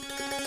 Thank you.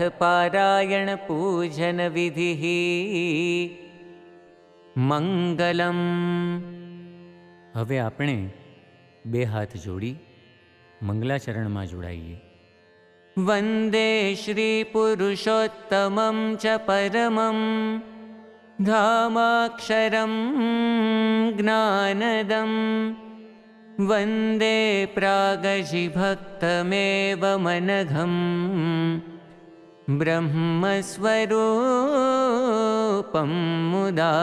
पारायणपूजन विधिः मङ्गलम् हे जोडी मङ्गलाचरणमा वन्दे श्रीपुरुषोत्तमं च परमं धामाक्षरं ज्ञानदं वन्दे प्रागजि भक्तमेव मनघम् ब्रह्मस्वरूपं मुदा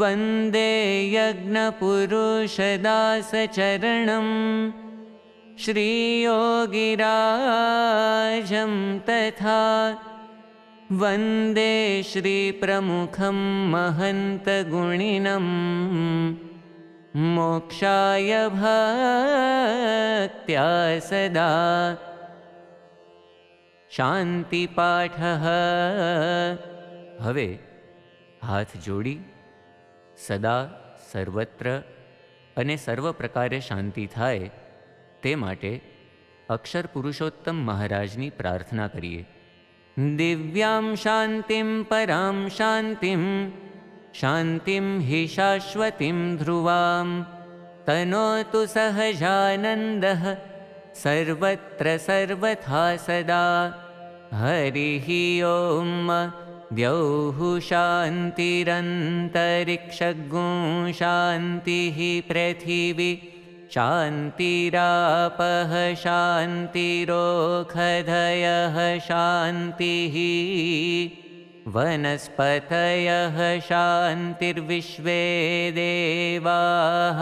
वन्दे यज्ञपुरुषदासचरणं श्रीयोगिराजं तथा वन्दे श्रीप्रमुखं महन्तगुणिनं मोक्षाय भक्त्या सदा શાંતિપાઠ હવે હાથ જોડી સદા સર્વત્ર અને સર્વ પ્રકારે શાંતિ થાય તે માટે અક્ષર પુરુષોત્તમ મહારાજની પ્રાર્થના કરીએ દિવ્યાં શાંતિમ પરાં શાંતિમ શાંતિમ હિ શાશ્વતીમ ધ્રુવામ તનોતુ સહજાનંદ सर्वत्र सर्वथा सदा हरिः ॐ द्यौः शान्तिरन्तरिक्षगुं शान्तिः पृथिवी शान्तिरापः शान्तिरोखधयः शान्तिः वनस्पतयः शान्तिर्विश्वे देवाः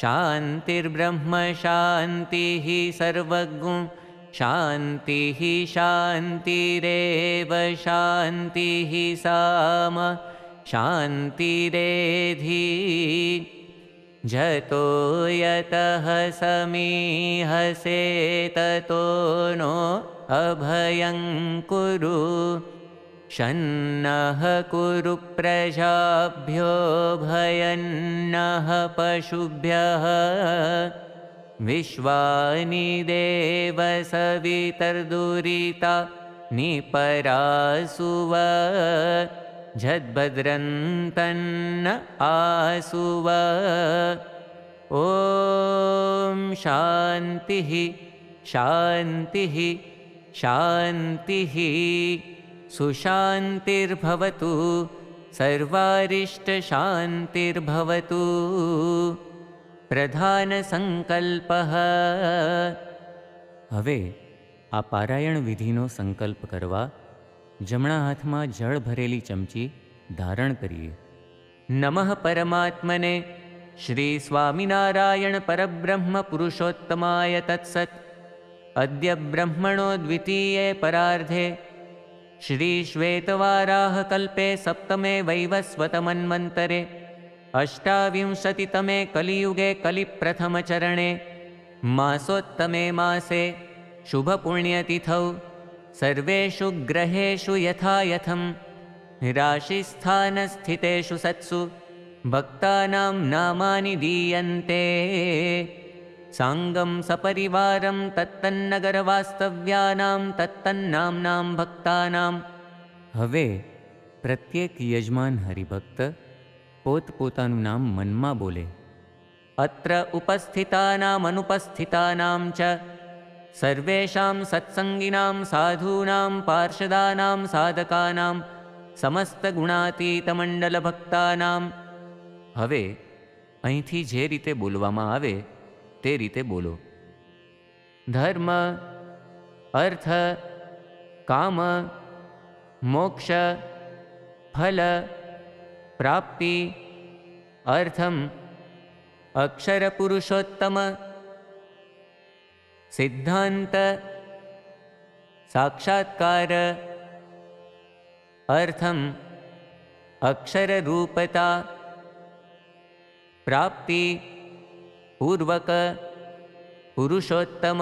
शान्तिर्ब्रह्म शान्तिः सर्वगु शान्तिः शान्तिरेव शान्तिः साम शान्तिरेधि जतो यतः समीहसे ततो नो अभयं कुरु शन्नः कुरु प्रजाभ्यो भयन्नः पशुभ्यः विश्वानि विश्वानिदेवसवितर्दुरिता निपरासुव झद्भद्रन्त आसुव ॐ शान्तिः शान्तिः शान्तिः सुशान्तिर्भवतु सर्वारिष्टशान्तिर्भवतु प्रधानसङ्कल्पः अवे आ पारायणविधि संकल्प जा हाथमा जल भरेली चमची करिए नमः परमात्मने पुरुषोत्तमाय तत्सत् अद्य ब्रह्मणो द्वितीये परार्धे श्रीश्वेतवाराहकल्पे सप्तमे वैवस्वतमन्वन्तरे अष्टाविंशतितमे कलियुगे कलिप्रथमचरणे मासोत्तमे मासे शुभपुण्यतिथौ सर्वेषु ग्रहेषु यथायथं राशिस्थानस्थितेषु सत्सु भक्तानां नामानि दीयन्ते साङ्गं सपरिवारं तत्तन्नगरवास्तव्यानां तत्तन्नाम्नां भक्तानां हवे प्रत्येक यजमान हरिभक्त पोतपोतानु नाम मनमा बोले अत्र उपस्थितानामनुपस्थितानां च सर्वेषां सत्सङ्गिनां साधूनां पार्षदानां साधकानां समस्तगुणातीतमण्डलभक्तानां हवे जे रीते आवे તે રીતે બોલો ધર્મ અર્થ કામ મોક્ષ ફલ પ્રાપ્તિ અર્થમ અક્ષરપુરુષોત્તમ સિદ્ધાંત સાક્ષાત્કાર અર્થમ અક્ષરરૂપતા પ્રાપ્તિ सहजानन्द पूर्वक पुरुषोत्तम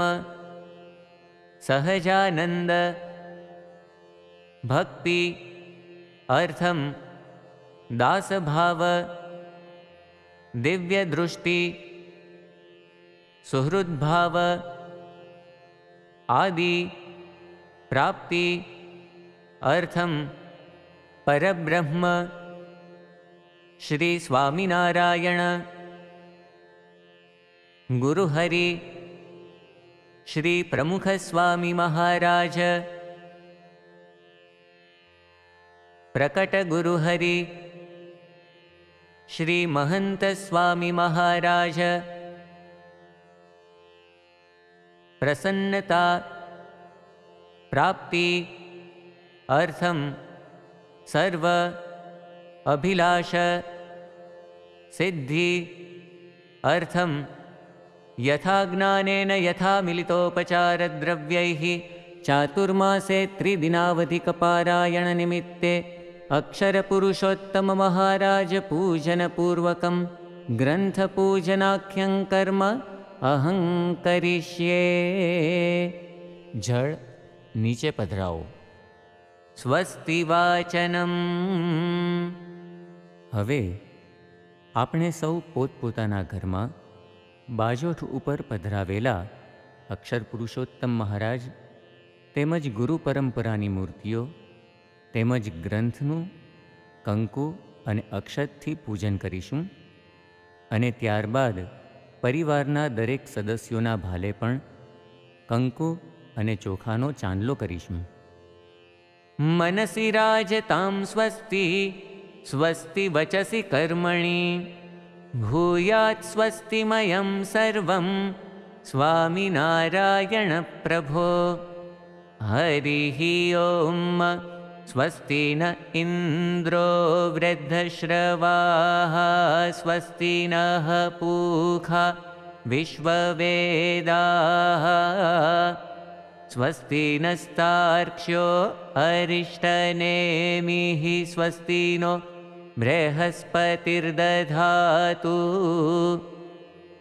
भक्ति अर्थं दासभाव दिव्यदृष्टि सुहृद्भाव प्राप्ति अर्थं परब्रह्म श्रीस्वामिनारायण गुरुहरि श्रीप्रमुखस्वामिमहाराज प्रकटगुरुहरि प्रसन्नता प्राप्ति अर्थं सर्व अभिलाष सिद्धि अर्थं यथा ज्ञानेन यथा मिलितोपचारद्रव्यैः चातुर्मासे त्रिदिनावधिकपारायणनिमित्ते अक्षरपुरुषोत्तममहाराजपूजनपूर्वकं ग्रन्थपूजनाख्यं कर्म अहं करिष्ये झळ् नीचे पधराव स्वस्ति वाचनम् हवे आपणे सौ पोतपोतानां घरमा બાજોઠ ઉપર પધરાવેલા અક્ષર પુરુષોત્તમ મહારાજ તેમજ ગુરુ પરંપરાની મૂર્તિઓ તેમજ ગ્રંથનું કંકુ અને અક્ષતથી પૂજન કરીશું અને ત્યારબાદ પરિવારના દરેક સદસ્યોના ભાલે પણ કંકુ અને ચોખાનો ચાંદલો કરીશું મનસી રાજતામ સ્વસ્તિ સ્વસ્તિ વચસી કર્મણી स्वस्तिमयं सर्वं स्वामिनारायणप्रभो हरिः ओं स्वस्ति न इन्द्रो वृद्धश्रवाः स्वस्ति नः पूखा विश्ववेदाः स्वस्ति नस्तार्क्ष्यो अरिष्टनेमिः स्वस्ति नो बृहस्पतिर्दधातु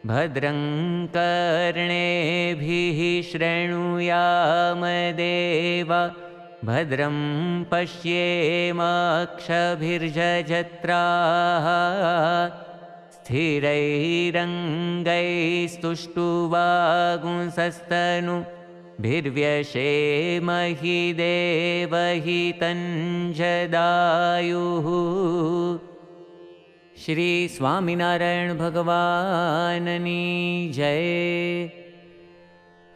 भद्रङ्कर्णेभिः शृणुयामदेवा भद्रं पश्येमाक्षभिर्जजत्राः स्थिरैरङ्गैस्तुष्टु वा भिर्व्यशेमहि દેવહિ તંજદાયુ શ્રી સ્વામિનારાયણ ભગવાનની જય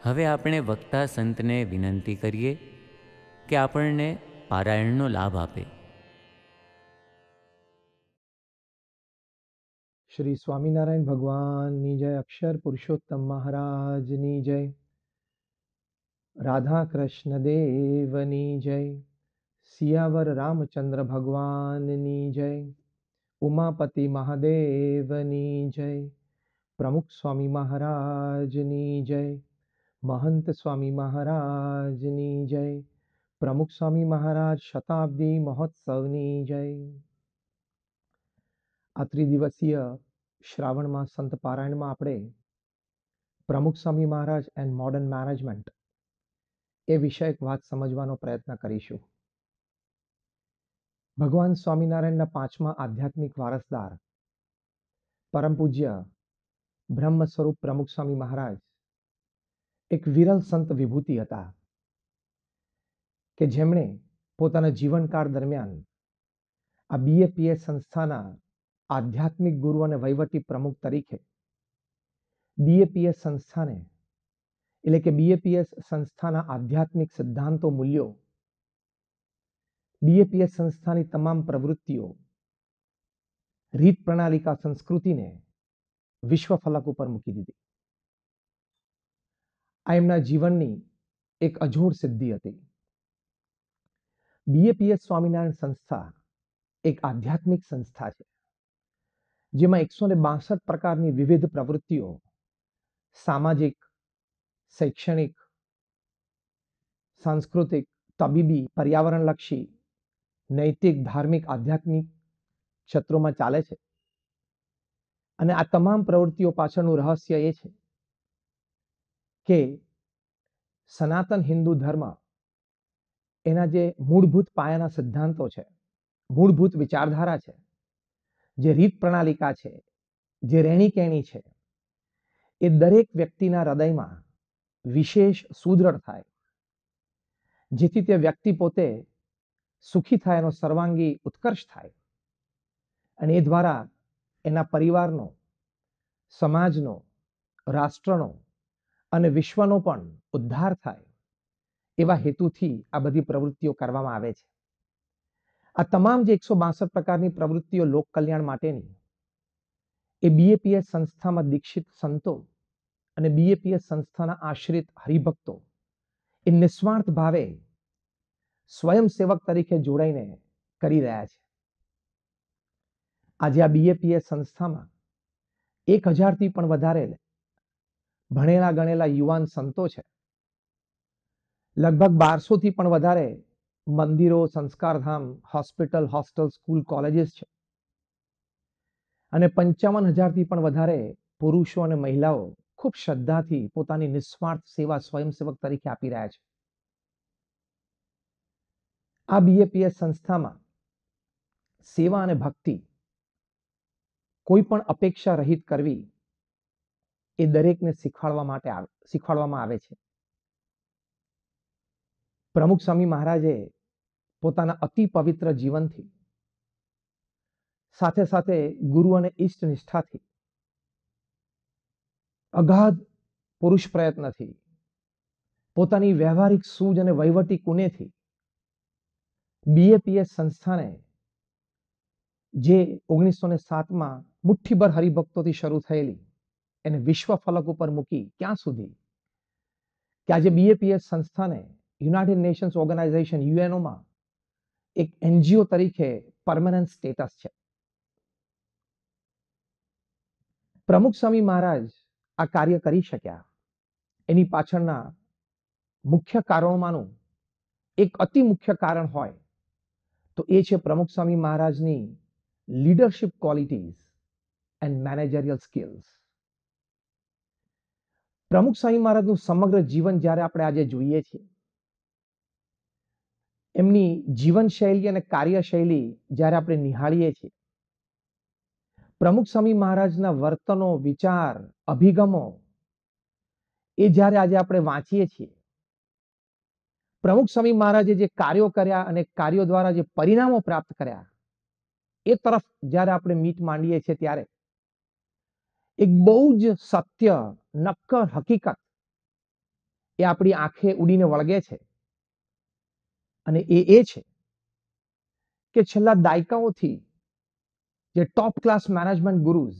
હવે આપણે વક્તા સંતને વિનંતી કરીએ કે આપણને પારાયણનો લાભ આપે શ્રી સ્વામિનારાયણ ભગવાનની જય અક્ષર પુરુષોત્તમ મહારાજની જય राधा कृष्ण देवनी जय सियावर रामचंद्र नी जय उमापति महादेवनी जय प्रमुख स्वामी नी जय महंत स्वामी नी जय प्रमुख स्वामी महाराज शताब्दी महोत्सव नी जय श्रावण ત્રિદિવસીય संत पारायण में आप Pramukh Swami Maharaj and modern management એ વિષયક વાત સમજવાનો પ્રયત્ન કરીશું ભગવાન સ્વામિનારાયણના પાંચમા આધ્યાત્મિક વારસદાર પરમ પૂજ્ય બ્રહ્મ સ્વરૂપ પ્રમુખ સ્વામી મહારાજ એક વિરલ સંત વિભૂતિ હતા કે જેમણે પોતાના જીવનકાળ દરમિયાન આ બીએપીએ સંસ્થાના આધ્યાત્મિક ગુરુ અને વહીવટી પ્રમુખ તરીકે બીએપીએ સંસ્થાને એટલે કે બીએપીએસ સંસ્થાના આધ્યાત્મિક સિદ્ધાંતો મૂલ્યો બીએપીએસ સંસ્થાની તમામ પ્રવૃત્તિઓ રીત પ્રણાલિકા સંસ્કૃતિને વિશ્વ ફલક ઉપર મૂકી દીધી આ એમના જીવનની એક અજોડ સિદ્ધિ હતી બીએપીએસ સ્વામિનારાયણ સંસ્થા એક આધ્યાત્મિક સંસ્થા છે જેમાં એકસો ને બાસઠ પ્રકારની વિવિધ પ્રવૃત્તિઓ સામાજિક શૈક્ષણિક સાંસ્કૃતિક તબીબી પર્યાવરણલક્ષી નૈતિક ધાર્મિક આધ્યાત્મિક ક્ષેત્રોમાં ચાલે છે અને આ તમામ પ્રવૃત્તિઓ પાછળનું રહસ્ય એ છે કે સનાતન હિન્દુ ધર્મ એના જે મૂળભૂત પાયાના સિદ્ધાંતો છે મૂળભૂત વિચારધારા છે જે રીત પ્રણાલિકા છે જે રહેણી કહેણી છે એ દરેક વ્યક્તિના હૃદયમાં વિશેષ સુદૃઢ થાય જેથી તે વ્યક્તિ પોતે સુખી થાય એનો સર્વાંગી ઉત્કર્ષ થાય અને એ દ્વારા એના પરિવારનો સમાજનો રાષ્ટ્રનો અને વિશ્વનો પણ ઉદ્ધાર થાય એવા હેતુથી આ બધી પ્રવૃત્તિઓ કરવામાં આવે છે આ તમામ જે એકસો બાસઠ પ્રકારની પ્રવૃત્તિઓ લોક કલ્યાણ માટેની એ બીએપીએસ સંસ્થામાં દીક્ષિત સંતો અને બીએપીએસ સંસ્થાના આશ્રિત હરિભક્તો એ નિસ્વાર્થ ભાવે સ્વયંસેવક તરીકે જોડાઈને કરી રહ્યા છે આજે આ બીએપીએસ સંસ્થામાં એક હજારથી પણ વધારે ભણેલા ગણેલા યુવાન સંતો છે લગભગ બારસોથી પણ વધારે મંદિરો Sanskardham hospital hostel school colleges છે અને પંચાવન હજારથી પણ વધારે પુરુષો અને મહિલાઓ ખૂબ શ્રદ્ધાથી પોતાની નિસ્વાર્થ સેવા સ્વયંસેવક તરીકે આપી રહ્યા છે આ બીએપીએસ સંસ્થામાં સેવા અને ભક્તિ કોઈ પણ અપેક્ષા રહિત કરવી એ દરેકને શીખવાડવા માટે શીખવાડવામાં આવે છે પ્રમુખ સ્વામી મહારાજે પોતાના અતિ પવિત્ર જીવનથી સાથે સાથે ગુરુ અને ઈષ્ટ નિષ્ઠાથી અગાધ પુરુષ પ્રયત્નથી પોતાની વ્યવહારિક સૂઝ અને વહીવટી કુનેથી બીએપીએસ સંસ્થાને જે ઓગણીસો ને સાતમાં મુઠ્ઠીભર હરિભક્તોથી શરૂ થયેલી એને વિશ્વ ફલક ઉપર મૂકી ક્યાં સુધી કે આજે બીએપીએસ સંસ્થાને યુનાઇટેડ નેશન્સ ઓર્ગેનાઇઝેશન યુએનઓમાં એક એનજીઓ તરીકે પરમાનન્ટ સ્ટેટસ છે પ્રમુખ સ્વામી મહારાજ આ કાર્ય કરી શક્યા એની પાછળના મુખ્ય કારણોમાંનું એક અતિ મુખ્ય કારણ હોય તો એ છે પ્રમુખ સ્વામી મહારાજની leadership qualities and managerial skills Pramukh Swami મહારાજનું સમગ્ર જીવન જ્યારે આપણે આજે જોઈએ છીએ એમની જીવનશૈલી અને કાર્યશૈલી જ્યારે આપણે નિહાળીએ છીએ પ્રમુખ સ્વામી મહારાજના વર્તનો વિચાર અભિગમો એ જ્યારે આજે આપણે વાંચીએ છીએ પ્રમુખ સ્વામી મહારાજે જે કાર્યો કર્યા અને કાર્યો દ્વારા જે પરિણામો પ્રાપ્ત કર્યા એ તરફ જ્યારે આપણે મીટ માંડીએ છીએ ત્યારે એક બહુ જ સત્ય નક્કર હકીકત એ આપણી આંખે ઉડીને વળગે છે અને એ એ છે કે છેલ્લા દાયકાઓથી જે ટોપ ક્લાસ મેનેજમેન્ટ ગુરુઝ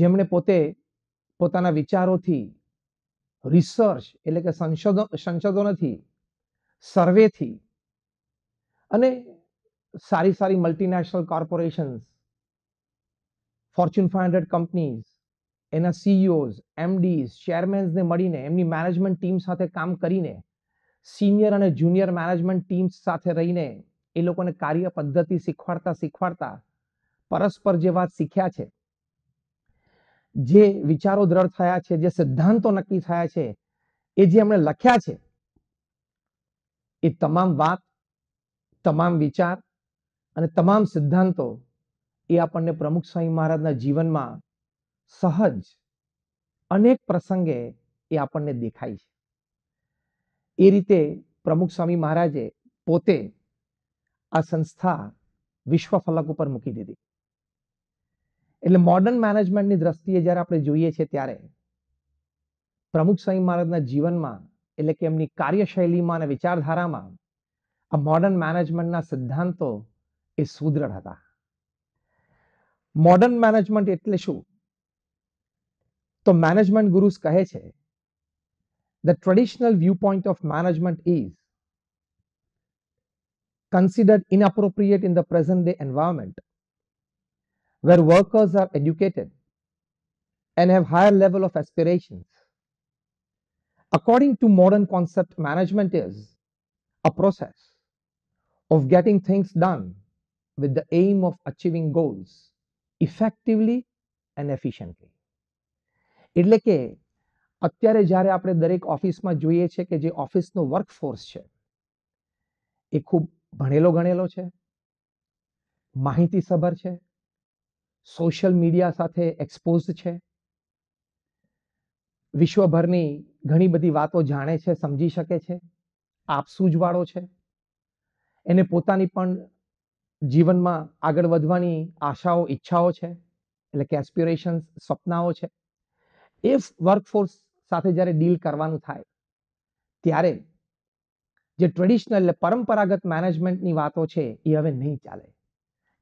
જેમણે પોતે પોતાના વિચારોથી રિસર્ચ એટલે કે સંશોધનોથી સર્વેથી અને સારી સારી multinational corporations Fortune five hundred companies એના સીઈઓઝ એમડીઝ ચેરમેન્સને મળીને એમની મેનેજમેન્ટ ટીમ સાથે કામ કરીને સિનિયર અને જુનિયર મેનેજમેન્ટ ટીમ સાથે રહીને એ લોકોને કાર્ય પદ્ધતિ શીખવાડતા શીખવાડતા પરસ્પર જે વાત શીખ્યા છે જે વિચારો દ્રઢ થયા છે જે સિદ્ધાંતો નક્કી થયા છે એ જે એમણે લખ્યા છે એ તમામ વાત તમામ વિચાર અને તમામ સિદ્ધાંતો એ આપણને પ્રમુખ સ્વામી મહારાજના જીવનમાં સહજ અનેક પ્રસંગે એ આપણને દેખાય છે એ રીતે પ્રમુખ સ્વામી મહારાજે પોતે આ સંસ્થા વિશ્વ ફલક ઉપર મૂકી દીધી એટલે મોડર્ન મેનેજમેન્ટની દ્રષ્ટિએ જ્યારે આપણે જોઈએ છીએ ત્યારે પ્રમુખ સ્વામી મહારાજના જીવનમાં એટલે કે એમની કાર્યશૈલીમાં અને વિચારધારામાં આ મોડર્ન મેનેજમેન્ટના સિદ્ધાંતો એ સુદ્રઢ હતા મોડર્ન મેનેજમેન્ટ એટલે શું તો મેનેજમેન્ટ ગુરુસ કહે છે the traditional view point of management is considered inappropriate in the present day environment where workers are educated and have higher level of aspirations. According to modern concept, management is a process of getting things done with the aim of achieving goals effectively and efficiently. એટલે કે અત્યારે જ્યારે આપણે દરેક ઓફિસમાં જોઈએ છે કે જે ઓફિસનો વર્કફોર્સ છે એ ખૂબ ભણેલો ગણેલો છે માહિતીસભર છે સોશિયલ મીડિયા સાથે એક્સપોઝ છે વિશ્વભરની ઘણી બધી વાતો જાણે છે સમજી શકે છે આપસૂઝવાળો છે એને પોતાની પણ જીવનમાં આગળ વધવાની આશાઓ ઈચ્છાઓ છે એટલે કે એસ્પિરેશન્સ સપનાઓ છે એ વર્કફોર્સ સાથે જ્યારે ડીલ કરવાનું થાય ત્યારે જે ટ્રેડિશનલ પરંપરાગત મેનેજમેન્ટની વાતો છે એ હવે નહીં ચાલે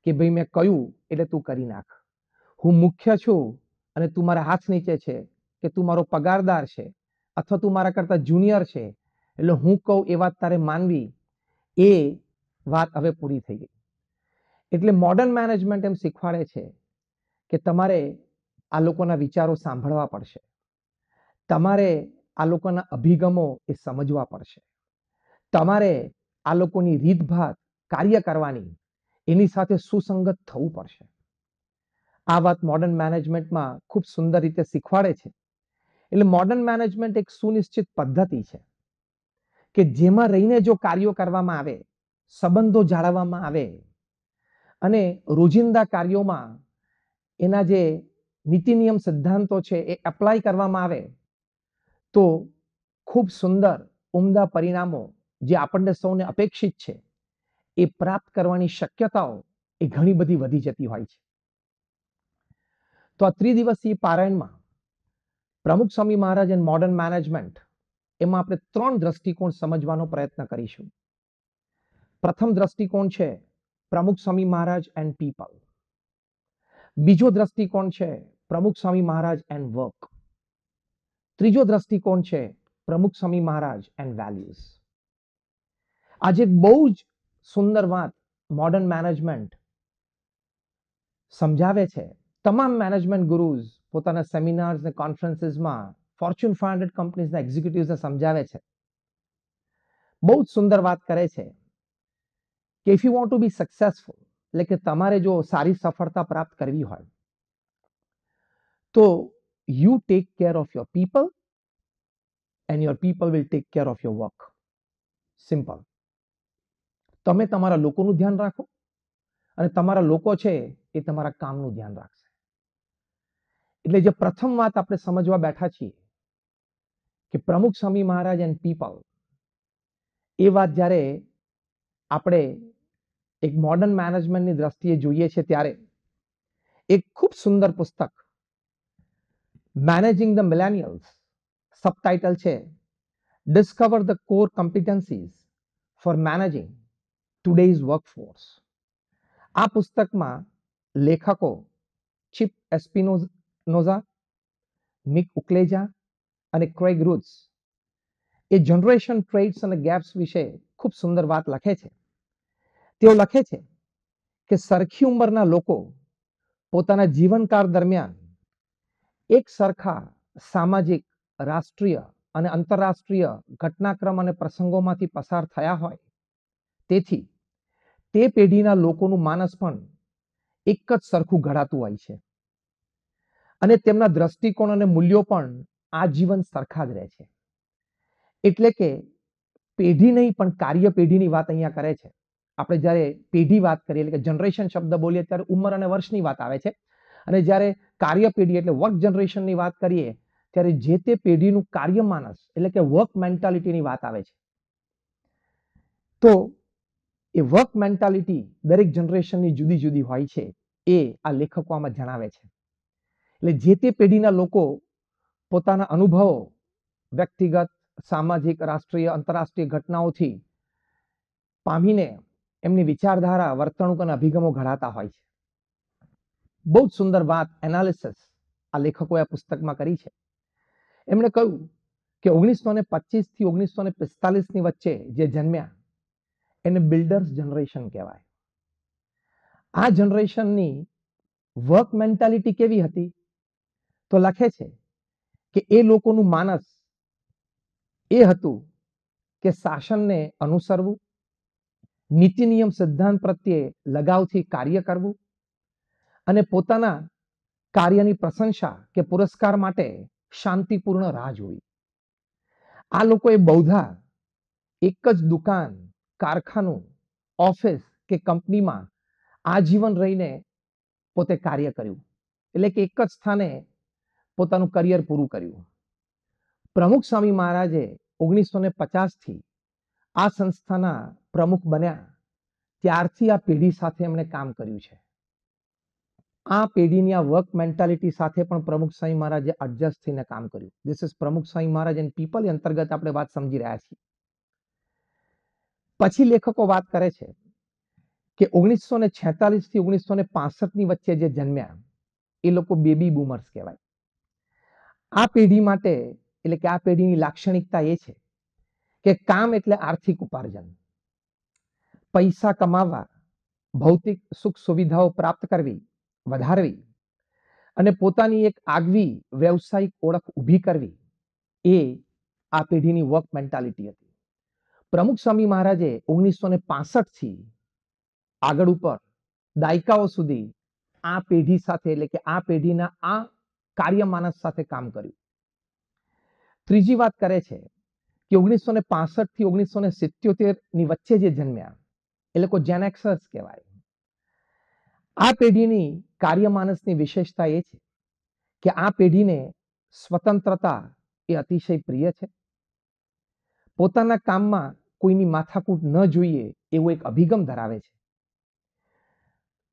કે ભાઈ મેં કહ્યું એટલે તું કરી નાખ હું મુખ્ય છું અને તું મારા હાથ નીચે છે કે તું મારો પગારદાર છે અથવા તું મારા કરતાં જુનિયર છે એટલે હું કહું એ વાત તારે માનવી એ વાત હવે પૂરી થઈ ગઈ એટલે મોડર્ન મેનેજમેન્ટ એમ શીખવાડે છે કે તમારે આ લોકોના વિચારો સાંભળવા પડશે તમારે આ લોકોના અભિગમો એ સમજવા પડશે તમારે આ લોકોની રીતભાત કાર્ય કરવાની એની સાથે સુસંગત થવું પડશે આ વાત મોડર્ન મેનેજમેન્ટમાં ખૂબ સુંદર રીતે શીખવાડે છે એટલે મોડર્ન મેનેજમેન્ટ એક સુનિશ્ચિત પદ્ધતિ છે કે જેમાં રહીને જો કાર્યો કરવામાં આવે સંબંધો જાળવવામાં આવે અને રોજિંદા કાર્યોમાં એના જે નીતિ નિયમ સિદ્ધાંતો છે એ એપ્લાય કરવામાં આવે તો ખૂબ સુંદર ઉમદા પરિણામો જે આપણને સૌને અપેક્ષિત છે એ પ્રાપ્ત કરવાની શક્યતાઓ એ ઘણી બધી વધી જતી હોય છે તો આ ત્રિદિવસીય પારાયણમાં Pramukh Swami Maharaj and modern management એમાં આપણે ત્રણ દ્રષ્ટિકોણ સમજવાનો પ્રયત્ન કરીશું પ્રથમ દ્રષ્ટિકોણ છે પ્રમુખ સ્વામી મહારાજ એન્ડ પીપલ બીજો દ્રષ્ટિકોણ છે પ્રમુખ સ્વામી મહારાજ એન્ડ વર્ક ત્રીજો દ્રષ્ટિકોણ છે પ્રમુખ સ્વામી મહારાજ એન્ડ વેલ્યુઝ આજે બહુ જ સુંદર વાત મોડર્ન મેનેજમેન્ટ સમજાવે છે તમામ મેનેજમેન્ટ ગુરુઝ પોતાના સેમિનાર્સ ને કોન્ફરન્સીસમાં ફોર્ચ્યુન ફાઈવ હંડ્રેડ કંપનીઝના એક્ઝિક્યુટિવ્સને સમજાવે છે બહુ જ સુંદર વાત કરે છે કે if you want to be successful એટલે કે તમારે જો સારી સફળતા પ્રાપ્ત કરવી હોય તો you take care of your people and your people will take care of your work simple તમે તમારા લોકોનું ધ્યાન રાખો અને તમારા લોકો છે એ તમારા કામનું ધ્યાન રાખશે એટલે જે પ્રથમ વાત આપણે સમજવા બેઠા છીએ કે પ્રમુખ સ્વામી મહારાજ એ પીપલ એ વાત જ્યારે આપણે એક મોડર્ન મેનેજમેન્ટની દ્રષ્ટિએ જોઈએ છે ત્યારે એક ખૂબ સુંદર પુસ્તક મેનેજિંગ ધ મિલેનિયલ્સ સબટાઇટલ છે discover the core competencies for managing today's workforce આ પુસ્તકમાં લેખકો ચિપ એસ્પિનોઝા મિક ઉકલેજા અને ક્રેગ રૂટ્સ એ જનરેશન ટ્રેડ્સ અને ગેપ્સ વિશે ખૂબ સુંદર વાત લખે છે તેઓ લખે છે કે સરખી ઉંમરના લોકો પોતાના જીવનકાળ દરમિયાન એક સરખા સામાજિક રાષ્ટ્રીય અને આંતરરાષ્ટ્રીય ઘટનાક્રમ અને પ્રસંગોમાંથી પસાર થયા હોય તેથી તે પેઢીના લોકોનું માનસ પણ એક જ સરખું ઘડાતું હોય છે અને તેમના દ્રષ્ટિકોણ અને મૂલ્યો પણ આ જીવન સરખા જ રહે છે એટલે કે પેઢી નહીં પણ કાર્ય પેઢીની વાત અહીંયા કરે છે આપણે જ્યારે પેઢી વાત કરીએ એટલે કે જનરેશન શબ્દ બોલીએ ત્યારે ઉંમર અને વર્ષની વાત આવે છે અને જ્યારે કાર્ય પેઢી એટલે વર્ક જનરેશનની વાત કરીએ ત્યારે જે તે પેઢીનું કાર્ય માનસ એટલે કે વર્ક મેન્ટાલિટીની વાત આવે છે તો એ વર્ક મેન્ટાલિટી દરેક જનરેશનની જુદી જુદી હોય છે એ આ લેખકો આમાં જણાવે છે એટલે જે તે પેઢીના લોકો પોતાના અનુભવો વ્યક્તિગત સામાજિક રાષ્ટ્રીય આંતરરાષ્ટ્રીય ઘટનાઓથી પામીને એમની વિચારધારા વર્તણૂક અને અભિગમો ઘડાતા હોય છે બહુ જ સુંદર વાત એનાલિસિસ આ લેખકો આ પુસ્તકમાં કરી છે એમણે કહ્યું કે ઓગણીસો ને પચીસથી ઓગણીસો ને પિસ્તાલીસની વચ્ચે જે જન્મ્યા એને બિલ્ડર્સ જનરેશન કહેવાય આ જનરેશનની વર્ક મેન્ટાલિટી કેવી હતી તો લખે છે કે એ લોકોનું માનસ એ હતું કે શાસનને અનુસરવું નીતિ નિયમ સિદ્ધાંત પ્રત્યે લગાવથી કાર્ય કરવું અને પોતાના કાર્યની પ્રશંસા કે પુરસ્કાર માટે શાંતિપૂર્ણ રાહ જોવી આ લોકોએ બૌધા એક જ દુકાન કારખાનું ઓફિસ કે કંપનીમાં આજીવન રહીને પોતે કાર્ય કર્યું એટલે કે એક જ સ્થાને પોતાનું કરિયર પૂરું કર્યું પ્રમુખ સ્વામી મહારાજે ઓગણીસો ને પચાસથી આ સંસ્થાના પ્રમુખ બન્યા ત્યારથી આ પેઢી સાથે એમણે કામ કર્યું છે આ પેઢીની આ વર્ક મેન્ટાલિટી સાથે પણ પ્રમુખ સ્વામી મહારાજે એડજસ્ટ થઈને કામ કર્યું દિસ ઇઝ પ્રમુખ સ્વામી મહારાજ એન્ડ પીપલ અંતર્ગત આપણે વાત સમજી રહ્યા છીએ પછી લેખકો વાત કરે છે કે ઓગણીસો ને છેતાલીસ થી ઓગણીસો ને ની વચ્ચે જે જન્મ્યા એ લોકો બેબી બુમર્સ કહેવાય આ પેઢી માટે એટલે કે આ પેઢીની લાક્ષણિકતા એ છે કે કામ એટલે આર્થિક ઉપાર્જન પૈસા કમાવા ભૌતિક સુખ સુવિધાઓ પ્રાપ્ત કરવી વધારવી અને પોતાની એક આગવી વ્યવસાયિક ઓળખ ઊભી કરવી એ આ પેઢીની વર્ક મેન્ટાલિટી હતી પ્રમુખ સ્વામી મહારાજે ઓગણીસો ને થી આગળ ઉપર દાયકાઓ સુધી આ પેઢી સાથે એટલે કે આ પેઢીના આ કાર્ય માનસ સાથે કામ કર્યું ત્રીજી વાત કરે છે કે ઓગણીસો ને પાસઠ થી ઓગણીસો ને સિત્યોતેર ની વચ્ચે જે જન્મ્યા એ લોકો જેનેક્સર્સ કહેવાય આ પેઢીની કાર્ય માનસની વિશેષતા એ છે કે આ પેઢીને સ્વતંત્રતા એ અતિશય પ્રિય છે પોતાના કામમાં કોઈની માથાકૂટ ન જોઈએ એવો એક અભિગમ ધરાવે છે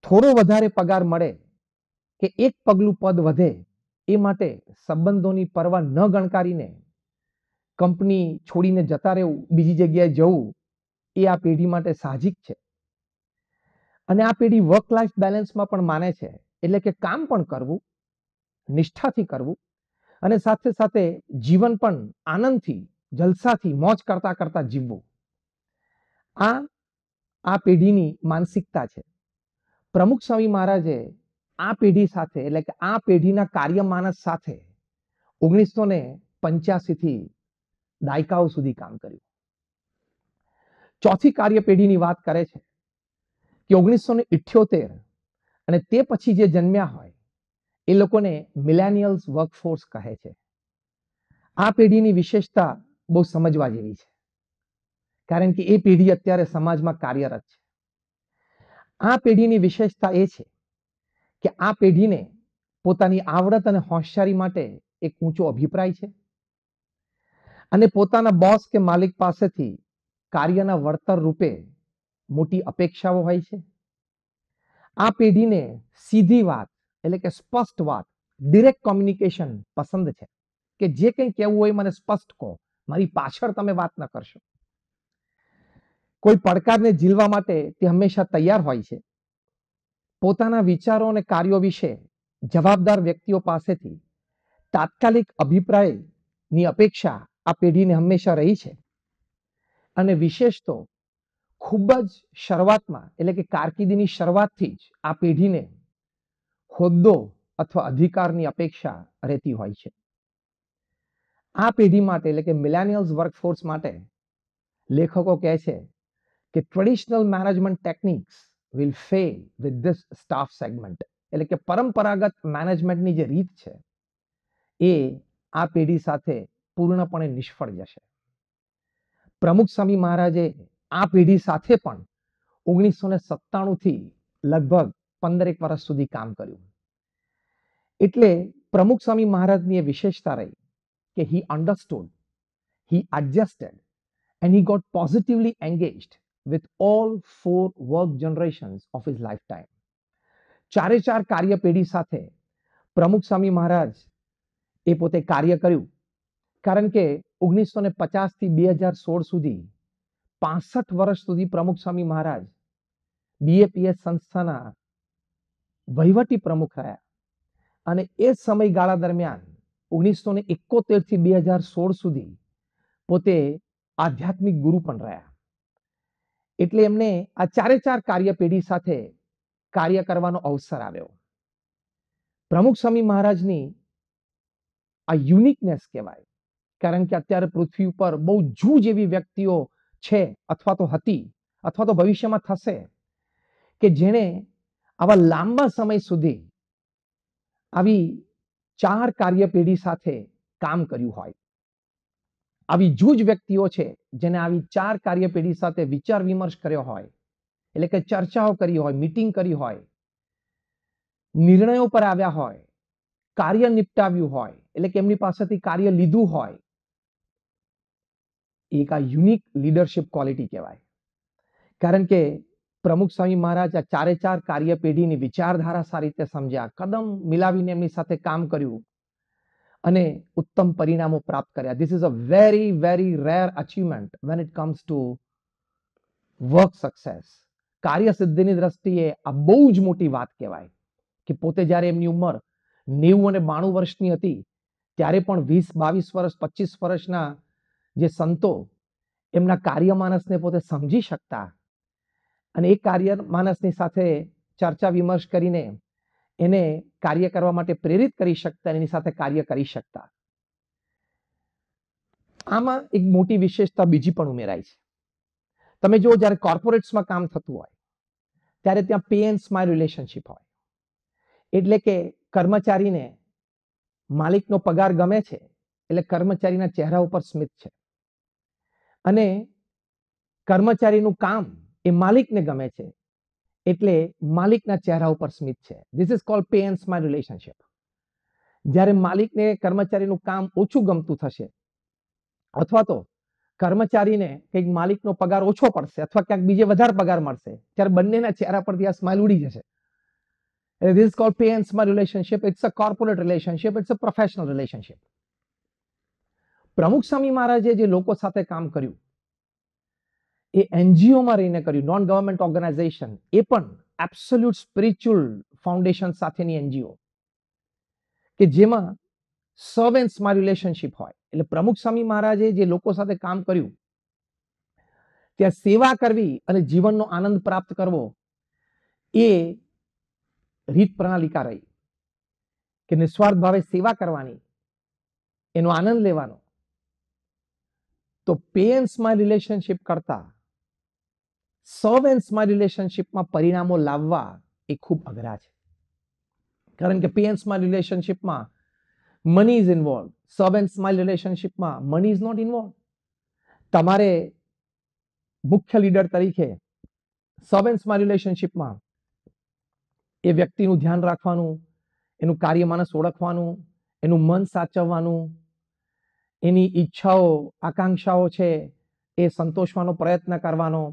થોડો વધારે પગાર મળે કે એક પગલું પદ વધે એ માટે સંબંધોની પરવા ન ગણકારીને કંપની છોડીને જતા રહેવું બીજી જગ્યાએ જવું એ આ પેઢી માટે સાહજિક છે અને આ પેઢી વર્ક લાઈફ બેલેન્સમાં પણ માને છે એટલે કે કામ પણ કરવું નિષ્ઠાથી કરવું અને સાથે સાથે જીવન પણ આનંદથી જલસાથી મોજ કરતા કરતા જીવવું આ આ પેઢીની માનસિકતા છે પ્રમુખ સ્વામી મહારાજે આ પેઢી સાથે એટલે કે આ પેઢીના કાર્ય માનસ સાથે ઓગણીસો ને પંચ્યાસી થી દાયકાઓ સુધી કામ કર્યું ચોથી કાર્ય પેઢીની વાત કરે છે કે ઓગણીસો ને ઇઠ્યોતેર અને તે પછી જે જન્મ્યા હોય એ લોકોને મિલેનિયલ્સ વર્કફોર્સ કહે છે આ પેઢીની વિશેષતા બહુ સમજવા જેવી છે કારણ કે એ પેઢી અત્યારે સમાજમાં કાર્યરત છે આ પેઢીની વિશેષતા એ છે કે આ પેઢીને પોતાની આવડત અને હોશિયારી માટે એક ઊંચો અભિપ્રાય છે અને પોતાના બોસ કે માલિક પાસેથી કાર્યના વળતર રૂપે મોટી અપેક્ષાઓ હોય છે આ પેઢીને સીધી વાત એટલે કે સ્પષ્ટ વાત ડિરેક્ટ કોમ્યુનિકેશન પસંદ છે કે જે કંઈ કહેવું હોય મને સ્પષ્ટ કહો મારી પાછળ તમે વાત ન કરશો કોઈ પડકારને ઝીલવા માટે તે હંમેશા તૈયાર હોય છે પોતાના વિચારો અને કાર્યો વિશે જવાબદાર વ્યક્તિઓ પાસેથી તાત્કાલિક અભિપ્રાયની અપેક્ષા આ પેઢીને હંમેશા રહી છે અને વિશેષ તો ખૂબ જ શરૂઆતમાં એટલે કે કારકિર્દીની શરૂઆતથી જ આ પેઢીને હોદ્દો અથવા અધિકારની અપેક્ષા રહેતી હોય છે આ પેઢી માટે એટલે કે મિલેનિયલ્સ વર્કફોર્સ માટે લેખકો કહે છે કે traditional management techniques will fail with this staff segment એટલે કે પરંપરાગત મેનેજમેન્ટની જે રીત છે એ આ પેઢી સાથે પૂર્ણપણે નિષ્ફળ જશે પ્રમુખ સ્વામી મહારાજે આ પેઢી સાથે પણ ઓગણીસો ને સત્તાણુંથી લગભગ પંદરેક વર્ષ સુધી કામ કર્યું એટલે પ્રમુખ સ્વામી મહારાજની એ વિશેષતા રહી કે he understood he adjusted and he got positively engaged with all four work generations of his lifetime. ચારે ચાર કાર્ય પેઢી સાથે પ્રમુખ સ્વામી મહારાજ એ પોતે કાર્ય કર્યું કારણ કે ઓગણીસો ને પચાસથી બે હજાર સોળ સુધી પાસઠ વર્ષ સુધી પ્રમુખ સ્વામી મહારાજ બીએપીએસ સંસ્થાના વહીવટી પ્રમુખ રહ્યા અને એ સમયગાળા દરમિયાન ઓગણીસો ને એકોતેર થી બે હજાર સોળ સુધી પોતે આધ્યાત્મિક ગુરુ પણ રહ્યા એટલે એમને આ ચારે ચાર કાર્ય પેઢી સાથે કાર્ય કરવાનો અવસર આવ્યો પ્રમુખ સ્વામી મહારાજની આ યુનિકનેસ કહેવાય કારણ કે અત્યારે પૃથ્વી ઉપર બહુ જૂજ એવી વ્યક્તિઓ છે અથવા તો હતી અથવા તો ભવિષ્યમાં થશે કે જેણે આવા લાંબા સમય સુધી આવી ચાર કાર્ય પેઢી સાથે કામ કર્યું હોય આવી જૂજ વ્યક્તિઓ છે જેને આવી ચાર કાર્યપેઢી સાથે વિચાર વિમર્શ કર્યો હોય એટલે કે ચર્ચાઓ કરી હોય મિટિંગ કરી હોય નિર્ણયો પર આવ્યા હોય કાર્ય નિપટાવ્યું હોય એટલે કે એમની પાસેથી કાર્ય લીધું હોય એક આ યુનિક લીડરશિપ ક્વોલિટી કહેવાય કારણ કે પ્રમુખ સ્વામી મહારાજ આ ચારે ચાર કાર્યપેઢીની વિચારધારા સારી રીતે સમજ્યા કદમ મિલાવીને એમની સાથે કામ કર્યું અને ઉત્તમ પરિણામો પ્રાપ્ત કર્યા this is a very very rare achievement when it comes to work success કાર્ય સિદ્ધિની દ્રષ્ટિએ આ બહુ જ મોટી વાત કહેવાય કે પોતે જ્યારે એમની ઉંમર નેવું અને બાણું વર્ષની હતી ત્યારે પણ વીસ બાવીસ વર્ષ પચીસ વર્ષના જે સંતો એમના કાર્ય કાર્યમાનસને પોતે સમજી શકતા અને એ કાર્ય કાર્યમાનસની સાથે ચર્ચા વિમર્શ કરીને એને કાર્ય કરવા માટે પ્રેરિત કરી શકતા એની સાથે કાર્ય કરી શકતા આમાં એક મોટી વિશેષતા બીજી પણ ઉમેરાય છે તમે જો જ્યારે કોર્પોરેટ્સમાં કામ થતું હોય ત્યારે ત્યાં પે એન્ડ સ્માય રિલેશનશીપ હોય એટલે કે કર્મચારીને માલિકનો પગાર ગમે છે એટલે કર્મચારીના ચહેરા ઉપર સ્મિત છે અને કર્મચારીનું કામ એ માલિકને ગમે છે એટલે માલિકના ચહેરા ઉપર સ્મિત છે this is call pay and smile relationship જ્યારે માલિકને કર્મચારીનું કામ ઓછું ગમતું થશે અથવા તો કર્મચારીને કંઈક માલિકનો પગાર ઓછો પડશે અથવા ક્યાંક બીજે વધારે પગાર મળશે ત્યારે બંનેના ચહેરા પરથી આ સ્માઇલ ઉડી જશે એટલે this is call pay and smile relationship it's a corporate relationship it's a professional relationship Pramukh Swami મહારાજે જે લોકો સાથે કામ કર્યું એ એનજીઓમાં રહીને કર્યું નોન ગવર્મેન્ટ ઓર્ગેનાઇઝેશન એ પણ એબ્સોલ્યુટ સ્પિરિચ્યુઅલ ફાઉન્ડેશન સાથેની એનજીઓ કે જેમાં સર્વ એન્ડ સ્મા રિલેશનશીપ હોય એટલે પ્રમુખ સ્વામી મહારાજે જે લોકો સાથે કામ કર્યું ત્યાં સેવા કરવી અને જીવનનો આનંદ પ્રાપ્ત કરવો એ રીત પ્રણાલિકા રહી કે નિસ્વાર્થ ભાવે સેવા કરવાની એનો આનંદ લેવાનો તો પે એન્ડ સ્માઇલ રિલેશનશીપ કરતા સવેન્સમાં રિલેશનશિપમાં પરિણામો લાવવા એ ખૂબ અઘરા છે કારણ કે પીએન્સમાં રિલેશનશીપમાં મની ઇઝ ઇન્વોલ્વ સર્વેન્ટ્સમાં રિલેશનશિપમાં મની ઇઝ નોટ ઇન્વોલ્વ તમારે મુખ્ય લીડર તરીકે સર્વેન્ટ્સમાં રિલેશનશિપમાં એ વ્યક્તિનું ધ્યાન રાખવાનું એનું કાર્ય માણસ ઓળખવાનું એનું મન સાચવવાનું એની ઈચ્છાઓ આકાંક્ષાઓ છે એ સંતોષવાનો પ્રયત્ન કરવાનો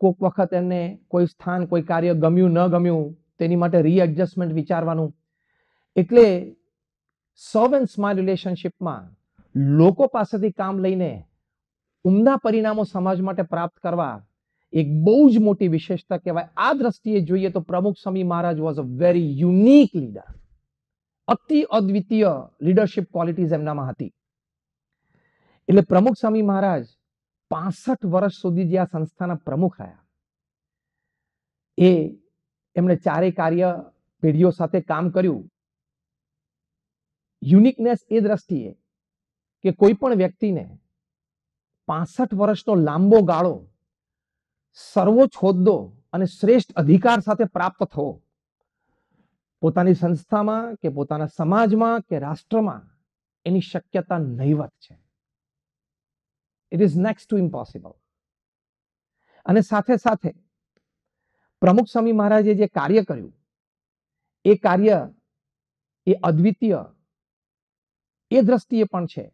કોઈક વખત એમને કોઈ સ્થાન કોઈ કાર્ય ગમ્યું ન ગમ્યું તેની માટે રીએડજસ્ટમેન્ટ વિચારવાનું એટલે સર્વ એન્ડ સ્માર્ટ રિલેશનશીપમાં લોકો પાસેથી કામ લઈને ઉમદા પરિણામો સમાજ માટે પ્રાપ્ત કરવા એક બહુ જ મોટી વિશેષતા કહેવાય આ દ્રષ્ટિએ જોઈએ તો Pramukh Swami Maharaj was a very unique leader અતિ અદ્વિતીય લીડરશીપ ક્વોલિટીઝ એમનામાં હતી એટલે પ્રમુખ સ્વામી મહારાજ પાસઠ વર્ષ સુધી જે આ સંસ્થાના પ્રમુખ રહ્યા એ એમણે ચારેય કાર્ય પેઢીઓ સાથે કામ કર્યું યુનિકનેસ એ દ્રષ્ટિએ કે કોઈ પણ વ્યક્તિને પાસઠ વર્ષનો લાંબો ગાળો સર્વોચ્ચ હોદ્દો અને શ્રેષ્ઠ અધિકાર સાથે પ્રાપ્ત થવો પોતાની સંસ્થામાં કે પોતાના સમાજમાં કે રાષ્ટ્રમાં એની શક્યતા નહીવત છે it is next to impossible અને સાથે સાથે પ્રમુખ સ્વામી મહારાજે જે કાર્ય કર્યું એ કાર્ય એ અદ્વિતીય એ દ્રષ્ટિએ પણ છે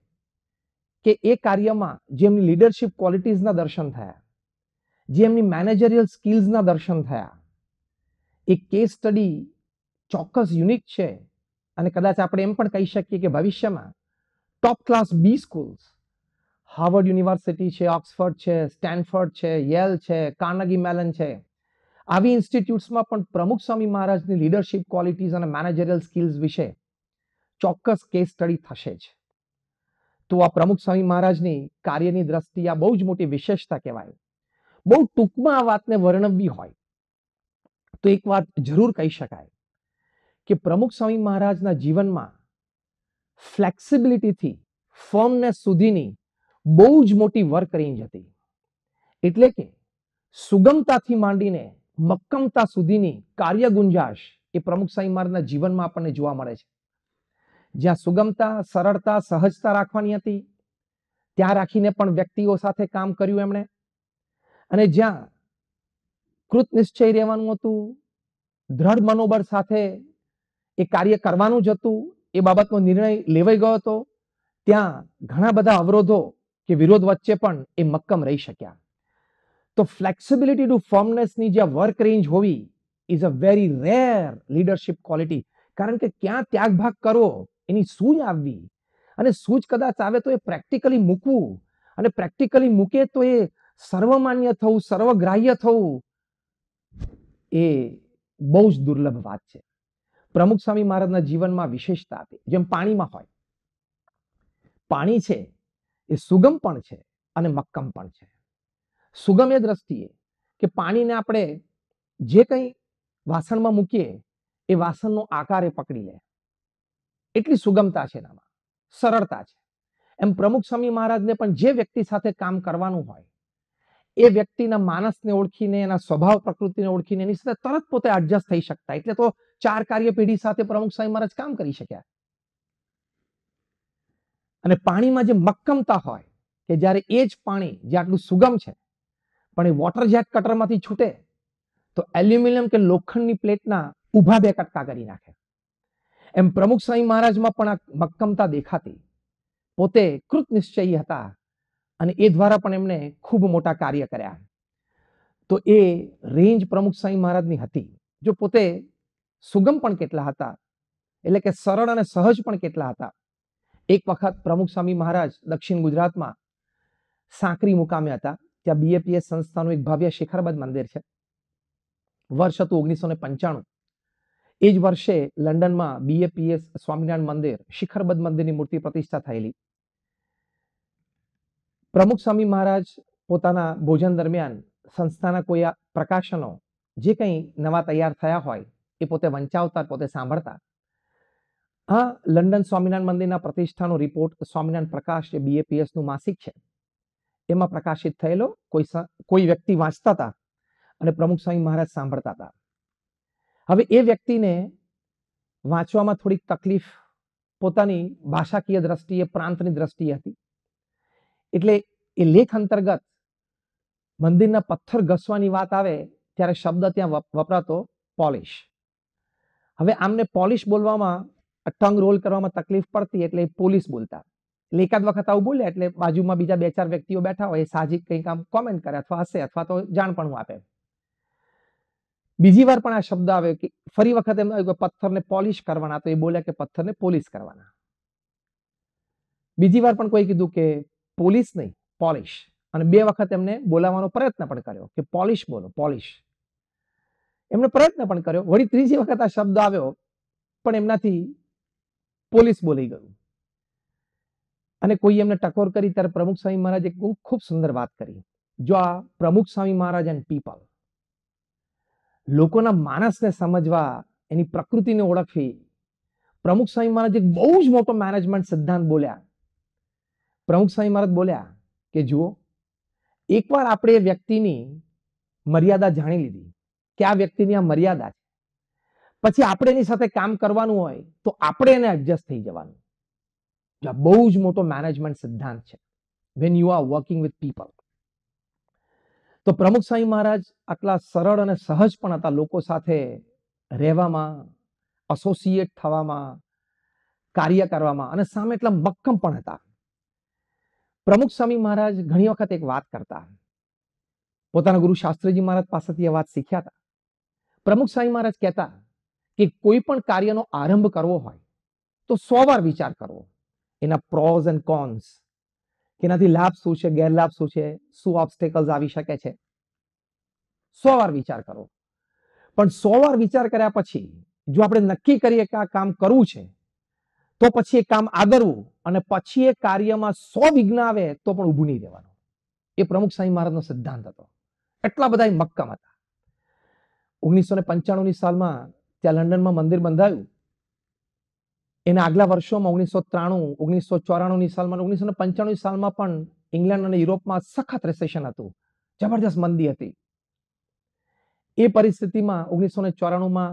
કે એ કાર્યમાં જે એમની લીડરશિપ ક્વોલિટીઝના દર્શન થયા જે એમની મેનેજરિયલ સ્કિલ્સના દર્શન થયા એ કેસ સ્ટડી ચોક્કસ યુનિક છે અને કદાચ આપણે એમ પણ કહી શકીએ કે ભવિષ્યમાં top class B schools Harvard University છે ઓક્સફર્ડ છે સ્ટેનફર્ડ છે યેલ છે કાનગી મેલન છે આવી ઇન્સ્ટિટ્યૂટ્સમાં પણ પ્રમુખ સ્વામી મહારાજની લીડરશિપ ક્વોલિટીઝ અને મેનેજરિયલ સ્કિલ્સ વિશે ચોક્કસ કેસ સ્ટડી થશે જ તો આ પ્રમુખ સ્વામી મહારાજની કાર્યની દ્રષ્ટિ આ બહુ જ મોટી વિશેષતા કહેવાય બહુ ટૂંકમાં આ વાતને વર્ણવવી હોય તો એક વાત જરૂર કહી શકાય કે પ્રમુખ સ્વામી મહારાજના જીવનમાં ફ્લેક્સિબિલિટીથી ફર્મનેસ સુધીની બહુ જ મોટી વર્ક રેન્જ હતી એટલે કે સુગમતાથી માંડીને મક્કમતા સુધીની કાર્ય ગુંજાશ એ પ્રમુખ સાંઈ મારના જીવનમાં આપણને જોવા મળે છે જ્યાં સુગમતા સરળતા સહજતા રાખવાની હતી ત્યાં રાખીને પણ વ્યક્તિઓ સાથે કામ કર્યું એમણે અને જ્યાં કૃત નિશ્ચય રહેવાનું હતું દ્રઢ મનોબળ સાથે એ કાર્ય કરવાનું જ હતું એ બાબતનો નિર્ણય લેવાઈ ગયો હતો ત્યાં ઘણા બધા અવરોધો કે વિરોધ વચ્ચે પણ એ મક્કમ રહી શક્યા તો ફ્લેક્સિબિલિટી ટુ ફર્મનેસની જે વર્ક રેન્જ હોવી is a very rare leadership quality કારણ કે ક્યાં ત્યાગભાગ કરો એની સૂજ આવવી અને સૂજ કદાચ આવે તો એ પ્રેક્ટિકલી મૂકવું અને પ્રેક્ટિકલી મૂકે તો એ સર્વમાન્ય થવું સર્વગ્રાહ્ય થવું એ બહુ જ દુર્લભ વાત છે પ્રમુખ સ્વામી મહારાજના જીવનમાં વિશેષતા હતી જેમ પાણીમાં હોય પાણી છે એ સુગમ પણ છે અને મક્કમ પણ છે સુગમ એ દ્રષ્ટિએ કે પાણીને આપણે જે કંઈ વાસણમાં મૂકીએ એ વાસણનો આકાર એ પકડી લે એટલી સુગમતા છે એનામાં સરળતા છે એમ પ્રમુખ સ્વામી મહારાજને પણ જે વ્યક્તિ સાથે કામ કરવાનું હોય એ વ્યક્તિના માનસને ઓળખીને એના સ્વભાવ પ્રકૃતિને ઓળખીને એની સાથે તરત પોતે એડજસ્ટ થઈ શકતા એટલે તો ચાર કાર્ય પેઢી સાથે પ્રમુખ સ્વામી મહારાજ કામ કરી શક્યા અને પાણીમાં જે મક્કમતા હોય કે જ્યારે એ જ પાણી જે આટલું સુગમ છે પણ એ વોટર જેટ કટરમાંથી છૂટે તો એલ્યુમિનિયમ કે લોખંડની પ્લેટના ઊભા બે કટકા કરી નાખે એમ પ્રમુખ સ્વામી મહારાજમાં પણ આ મક્કમતા દેખાતી પોતે કૃત નિશ્ચયી હતા અને એ દ્વારા પણ એમણે ખૂબ મોટા કાર્ય કર્યા તો એ રેન્જ પ્રમુખ સ્વામી મહારાજની હતી જો પોતે સુગમ પણ કેટલા હતા એટલે કે સરળ અને સહજ પણ કેટલા હતા એક વખત પ્રમુખ સ્વામી મહારાજ દક્ષિણ ગુજરાતમાં સાંકરી મુકામે હતા ત્યાં બીએપીએસ સંસ્થાનું એક ભવ્ય શિખરબદ્ધ મંદિર છે વર્ષ હતું ઓગણીસો ને પંચાણું એ જ વર્ષે લંડનમાં બીએપીએસ સ્વામિનારાયણ મંદિર શિખરબદ્ધ મંદિરની મૂર્તિ પ્રતિષ્ઠા થયેલી પ્રમુખ સ્વામી મહારાજ પોતાના ભોજન દરમિયાન સંસ્થાના કોઈ પ્રકાશનો જે કંઈ નવા તૈયાર થયા હોય એ પોતે વંચાવતા પોતે સાંભળતા આ લંડન સ્વામિનારાયણ મંદિરના પ્રતિષ્ઠાનો રિપોર્ટ સ્વામિનારાયણ પ્રકાશ જે બીએપીએસનું માસિક છે એમાં પ્રકાશિત થયેલો કોઈ કોઈ વ્યક્તિ વાંચતા હતા અને પ્રમુખ સ્વામી મહારાજ સાંભળતા હતા હવે એ વ્યક્તિને વાંચવામાં થોડીક તકલીફ પોતાની ભાષાકીય દ્રષ્ટિએ પ્રાંતની દ્રષ્ટિએ હતી એટલે એ લેખ અંતર્ગત મંદિરના પથ્થર ઘસવાની વાત આવે ત્યારે શબ્દ ત્યાં વપરાતો પોલિશ હવે આમને પોલિશ બોલવામાં ટંગ રોલ કરવામાં તકલીફ પડતી એટલે પોલીસ બોલતા એટલે એકાદ વખત આવું બોલે એટલે બાજુમાં બીજા બે ચાર વ્યક્તિઓ બેઠા હોય એ સાહજિક કંઈક આમ કોમેન્ટ કરે અથવા હશે અથવા તો જાણપણું આપે બીજી વાર પણ આ શબ્દ આવ્યો કે ફરી વખત એમ પથ્થરને પોલિશ કરવાના તો એ બોલ્યા કે પથ્થરને પોલિશ કરવાના બીજી વાર પણ કોઈ કીધું કે પોલીસ નહીં પોલિશ અને બે વખત એમને બોલાવવાનો પ્રયત્ન પણ કર્યો કે પોલિશ બોલો પોલિશ એમને પ્રયત્ન પણ કર્યો વળી ત્રીજી વખત આ શબ્દ આવ્યો પણ એમનાથી પોલીસ બોલાઈ ગયું અને કોઈ એમને ટકોર કરી ત્યારે પ્રમુખ સ્વામી મહારાજે ખૂબ સુંદર વાત કરી જો આ પ્રમુખ સ્વામી મહારાજ એન્ડ પીપલ લોકોના માણસને સમજવા એની પ્રકૃતિને ઓળખવી પ્રમુખ સ્વામી મહારાજ એક બહુ જ મોટો મેનેજમેન્ટ સિદ્ધાંત બોલ્યા પ્રમુખ સ્વામી મહારાજ બોલ્યા કે જુઓ એકવાર આપણે એ વ્યક્તિની મર્યાદા જાણી લીધી કે આ વ્યક્તિની આ મર્યાદા પછી આપણે એની સાથે કામ કરવાનું હોય તો આપણે એને એડજસ્ટ થઈ જવાનું આ બહુ જ મોટો મેનેજમેન્ટ સિદ્ધાંત છે when you are working with people તો પ્રમુખ સ્વામી મહારાજ આટલા સરળ અને સહજ પણ હતા લોકો સાથે રહેવામાં અસોસિએટ થવામાં કાર્ય કરવામાં અને સામે એટલા મક્કમ પણ હતા પ્રમુખ સ્વામી મહારાજ ઘણી વખત એક વાત કરતા પોતાના ગુરુ શાસ્ત્રીજી મહારાજ પાસેથી એ વાત શીખ્યા હતા પ્રમુખ સ્વામી મહારાજ કહેતા કે કોઈ પણ કાર્યનો આરંભ કરવો હોય તો સો વાર વિચાર કરવો એના પ્રોઝ એન્ડ કોન્સ એનાથી લાભ શું છે ગેરલાભ શું છે શું ઓબ્સ્ટેકલ્સ આવી શકે છે સો વાર વિચાર કરવો પણ સો વાર વિચાર કર્યા પછી જો આપણે નક્કી કરીએ કે આ કામ કરવું છે તો પછી એ કામ આદરવું અને પછી એ કાર્યમાં સો વિઘ્ન આવે તો પણ ઊભું નહીં રહેવાનું એ પ્રમુખ સાંઈ મહારાજનો સિદ્ધાંત હતો એટલા બધા મક્કમ હતા ઓગણીસો ને પંચાણું ની સાલમાં ત્યાં લંડનમાં મંદિર બંધાયું એના આગલા વર્ષોમાં ઓગણીસો ત્રાણું ઓગણીસો ચોરાણું સાલમાં ઓગણીસો પંચાણું સાલમાં પણ ઇંગ્લેન્ડ અને યુરોપમાં સખત રેસેશન હતું જબરજસ્ત મંદી હતી એ પરિસ્થિતિમાં ઓગણીસો ને ચોરાણુંમાં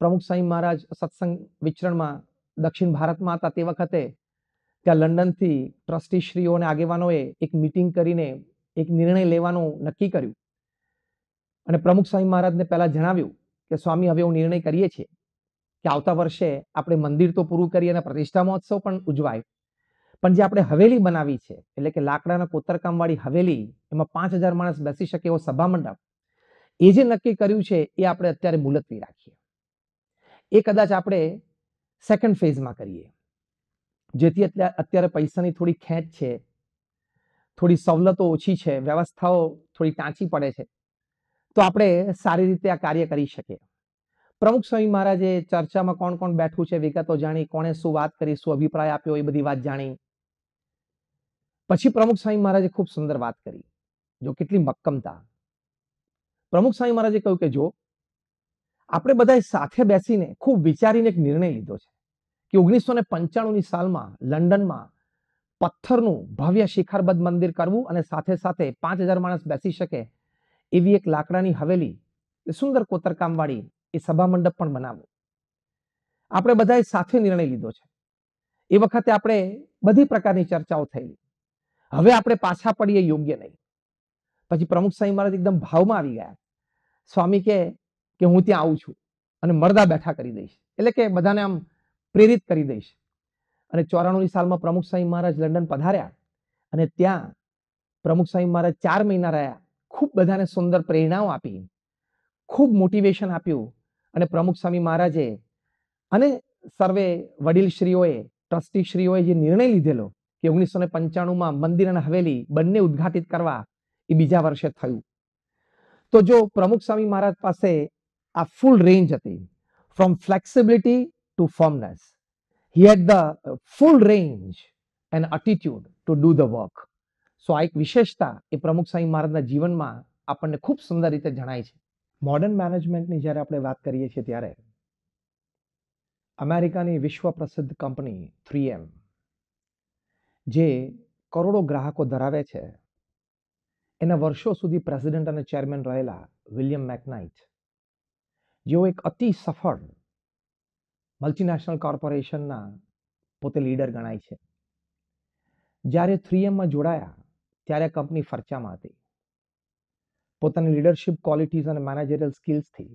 પ્રમુખ સાંઈ મહારાજ સત્સંગ વિચરણમાં દક્ષિણ ભારતમાં હતા તે વખતે ત્યાં લંડનથી ટ્રસ્ટીશ્રીઓ અને આગેવાનોએ એક મિટિંગ કરીને એક નિર્ણય લેવાનું નક્કી કર્યું અને પ્રમુખ સ્વામી મહારાજને પહેલા જણાવ્યું કે સ્વામી હવે એવું નિર્ણય કરીએ છીએ કે આવતા વર્ષે આપણે મંદિર તો પૂરું કરીએ અને પ્રતિષ્ઠા મહોત્સવ પણ ઉજવાય પણ જે આપણે હવેલી બનાવી છે એટલે કે લાકડાના કોતરકામવાળી હવેલી એમાં પાંચ હજાર માણસ બેસી શકે એવો સભા મંડપ એ જે નક્કી કર્યું છે એ આપણે અત્યારે મુલતવી રાખીએ એ કદાચ આપણે સેકન્ડ ફેઝમાં કરીએ જેથી અત્યારે પૈસાની થોડી ખેંચ છે થોડી સવલતો ઓછી છે વ્યવસ્થાઓ થોડી ટાંચી પડે છે તો આપણે સારી રીતે આ કાર્ય કરી શકીએ પ્રમુખ સ્વામી મહારાજે ચર્ચામાં કોણ કોણ બેઠું છે વિગતો જાણી કોણે શું વાત કરી શું અભિપ્રાય આપ્યો એ બધી વાત જાણી પછી પ્રમુખ સ્વામી મહારાજે ખૂબ સુંદર વાત કરી જો કેટલી મક્કમતા પ્રમુખ સ્વામી મહારાજે કહ્યું કે જો આપણે બધા સાથે બેસીને ખૂબ વિચારીને એક નિર્ણય લીધો છે કે ઓગણીસો ને પંચાણુંની સાલમાં લંડનમાં પથ્થરનું ભવ્ય શિખરબદ્ધ મંદિર કરવું અને સાથે સાથે પાંચ હજાર માણસ બેસી શકે એવી એક લાકડાની હવેલી સુંદર કોતરકામ વાળી એ સભા મંડપ પણ બનાવવું આપણે બધાએ સાથે નિર્ણય લીધો છે એ વખતે આપણે બધી પ્રકારની ચર્ચાઓ થયેલી હવે આપણે પાછા પડીએ યોગ્ય નહીં પછી પ્રમુખ સ્વામી મહારાજ એકદમ ભાવમાં આવી ગયા સ્વામી કે કે હું ત્યાં આવું છું અને મરદા બેઠા કરી દઈશ એટલે કે બધાને આમ પ્રેરિત કરી દઈશ અને ચોરાણુંની સાલમાં પ્રમુખ સ્વામી મહારાજ લંડન પધાર્યા અને ત્યાં પ્રમુખ સ્વામી મહારાજ ચાર મહિના રહ્યા ખૂબ બધાને સુંદર પ્રેરણાઓ આપી ખૂબ મોટિવેશન આપ્યું અને પ્રમુખ સ્વામી મહારાજે અને સર્વે વડીલશ્રીઓએ ટ્રસ્ટીશ્રીઓએ જે નિર્ણય લીધેલો કે ઓગણીસો ને પંચાણુંમાં મંદિર અને હવેલી બંને ઉદઘાટિત કરવા એ બીજા વર્ષે થયું તો જો પ્રમુખ સ્વામી મહારાજ પાસે આ ફૂલ રેન્જ હતી from flexibility to firmness he had the full range and attitude to do the work so આ એક વિશેષતા એ પ્રમુખ સાંઈ મહારાજના જીવનમાં આપણને ખૂબ સુંદર રીતે જણાય છે મોડર્ન મેનેજમેન્ટની જ્યારે આપણે વાત કરીએ છીએ ત્યારે અમેરિકાની વિશ્વ પ્રસિદ્ધ કંપની થ્રી એમ જે કરોડો ગ્રાહકો ધરાવે છે એના વર્ષો સુધી પ્રેસિડેન્ટ અને ચેરમેન રહેલા વિલિયમ મેકનાઇટ જેઓ એક અતિ સફળ મલ્ટીનેશનલ કોર્પોરેશનના પોતે લીડર ગણાય છે જ્યારે થ્રી એમમાં જોડાયા ત્યારે કંપની ફરચામાં હતી પોતાની લીડરશિપ ક્વોલિટીઝ અને મેનેજરિયલ સ્કિલ્સથી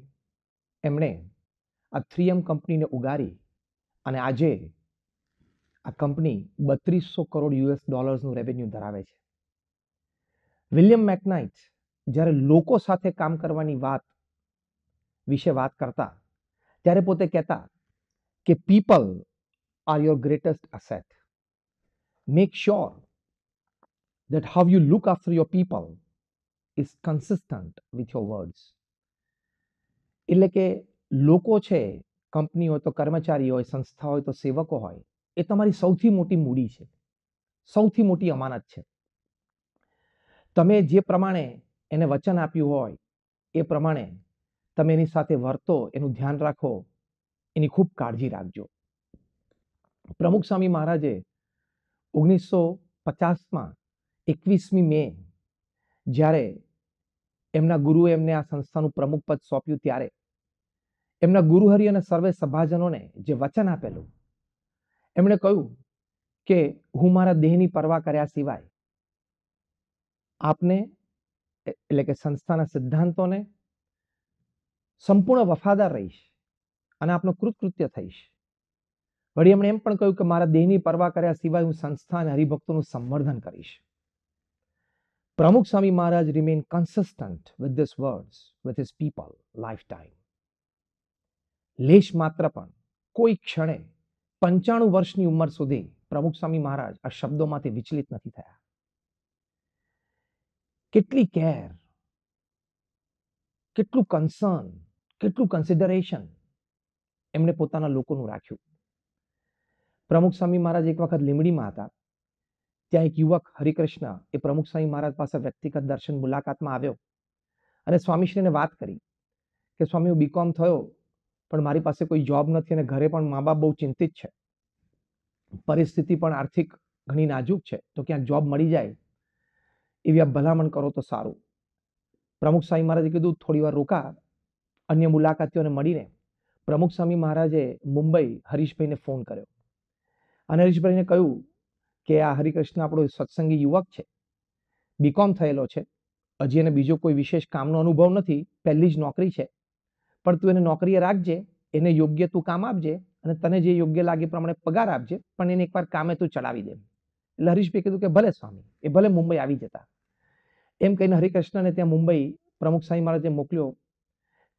એમણે આ થ્રીએમ કંપનીને ઉગારી અને આજે આ કંપની બત્રીસો કરોડ યુએસ ડોલર્સનું રેવન્યુ ધરાવે છે વિલિયમ મેકનાઇટ જ્યારે લોકો સાથે કામ કરવાની વાત વિશે વાત કરતા ત્યારે પોતે કહેતા કે people are your greatest asset make sure that how you look after your people is consistent with your words એટલે કે લોકો છે કંપની હોય તો કર્મચારી હોય સંસ્થા હોય તો સેવકો હોય એ તમારી સૌથી મોટી મૂડી છે સૌથી મોટી અમાનત છે તમે જે પ્રમાણે એને વચન આપ્યું હોય એ પ્રમાણે તમે એની સાથે વર્તો એનું ધ્યાન રાખો એની ખૂબ કાળજી રાખજો પ્રમુખ સ્વામી મહારાજે ઓગણીસો પચાસમાં એકવીસમી મે જ્યારે એમના ગુરુ એમને આ સંસ્થાનું પ્રમુખ પદ સોંપ્યું ત્યારે એમના ગુરુહરિ અને સર્વે સભાજનોને જે વચન આપેલું એમણે કહ્યું કે હું મારા દેહની પરવા કર્યા સિવાય આપને એટલે કે સંસ્થાના સિદ્ધાંતોને સંપૂર્ણ વફાદાર રહીશ અને આપનો કૃતકૃત્ય થઈશ વળી એમણે એમ પણ કહ્યું કે મારા દેહની પરવા કર્યા સિવાય હું સંસ્થા અને હરિભક્તોનું સંવર્ધન કરીશ Pramukh Swami Maharaj remained consistent with these words with his people lifetime. લેશ માત્ર પણ કોઈ ક્ષણે પંચાણું વર્ષની ઉંમર સુધી પ્રમુખ સ્વામી મહારાજ આ શબ્દોમાંથી વિચલિત નથી થયા કેટલી કેર કેટલું કન્સર્ન કેટલું કન્સિડરેશન એમણે પોતાના લોકોનું રાખ્યું પ્રમુખ સ્વામી મહારાજ એક વખત લીમડીમાં હતા ત્યાં એક યુવક હરિકૃષ્ણ એ પ્રમુખ સ્વામી મહારાજ પાસે વ્યક્તિગત દર્શન મુલાકાતમાં આવ્યો અને સ્વામીશ્રીને વાત કરી કે સ્વામી હું બીકોમ થયો પણ મારી પાસે કોઈ જોબ નથી અને ઘરે પણ મા બાપ બહુ ચિંતિત છે પરિસ્થિતિ પણ આર્થિક ઘણી નાજુક છે તો ક્યાંક જોબ મળી જાય એવી આપ ભલામણ કરો તો સારું પ્રમુખ સ્વામી મહારાજે કીધું થોડી વાર રોકા અન્ય મુલાકાતીઓને મળીને પ્રમુખ સ્વામી મહારાજે મુંબઈ હરીશભાઈને ફોન કર્યો અને હરીશભાઈને કહ્યું કે આ હરિકૃષ્ણ આપણો સત્સંગી યુવક છે બીકોમ થયેલો છે હજી એને બીજો કોઈ વિશેષ કામનો અનુભવ નથી પહેલી જ નોકરી છે પણ તું એને નોકરીએ રાખજે એને યોગ્ય તું કામ આપજે અને તને જે યોગ્ય લાગે પ્રમાણે પગાર આપજે પણ એને એકવાર કામે તું ચલાવી દે એટલે હરીશભાઈ કીધું કે ભલે સ્વામી એ ભલે મુંબઈ આવી જતા એમ કહીને હરિકૃષ્ણને ત્યાં મુંબઈ પ્રમુખ સ્વામી મહારાજે મોકલ્યો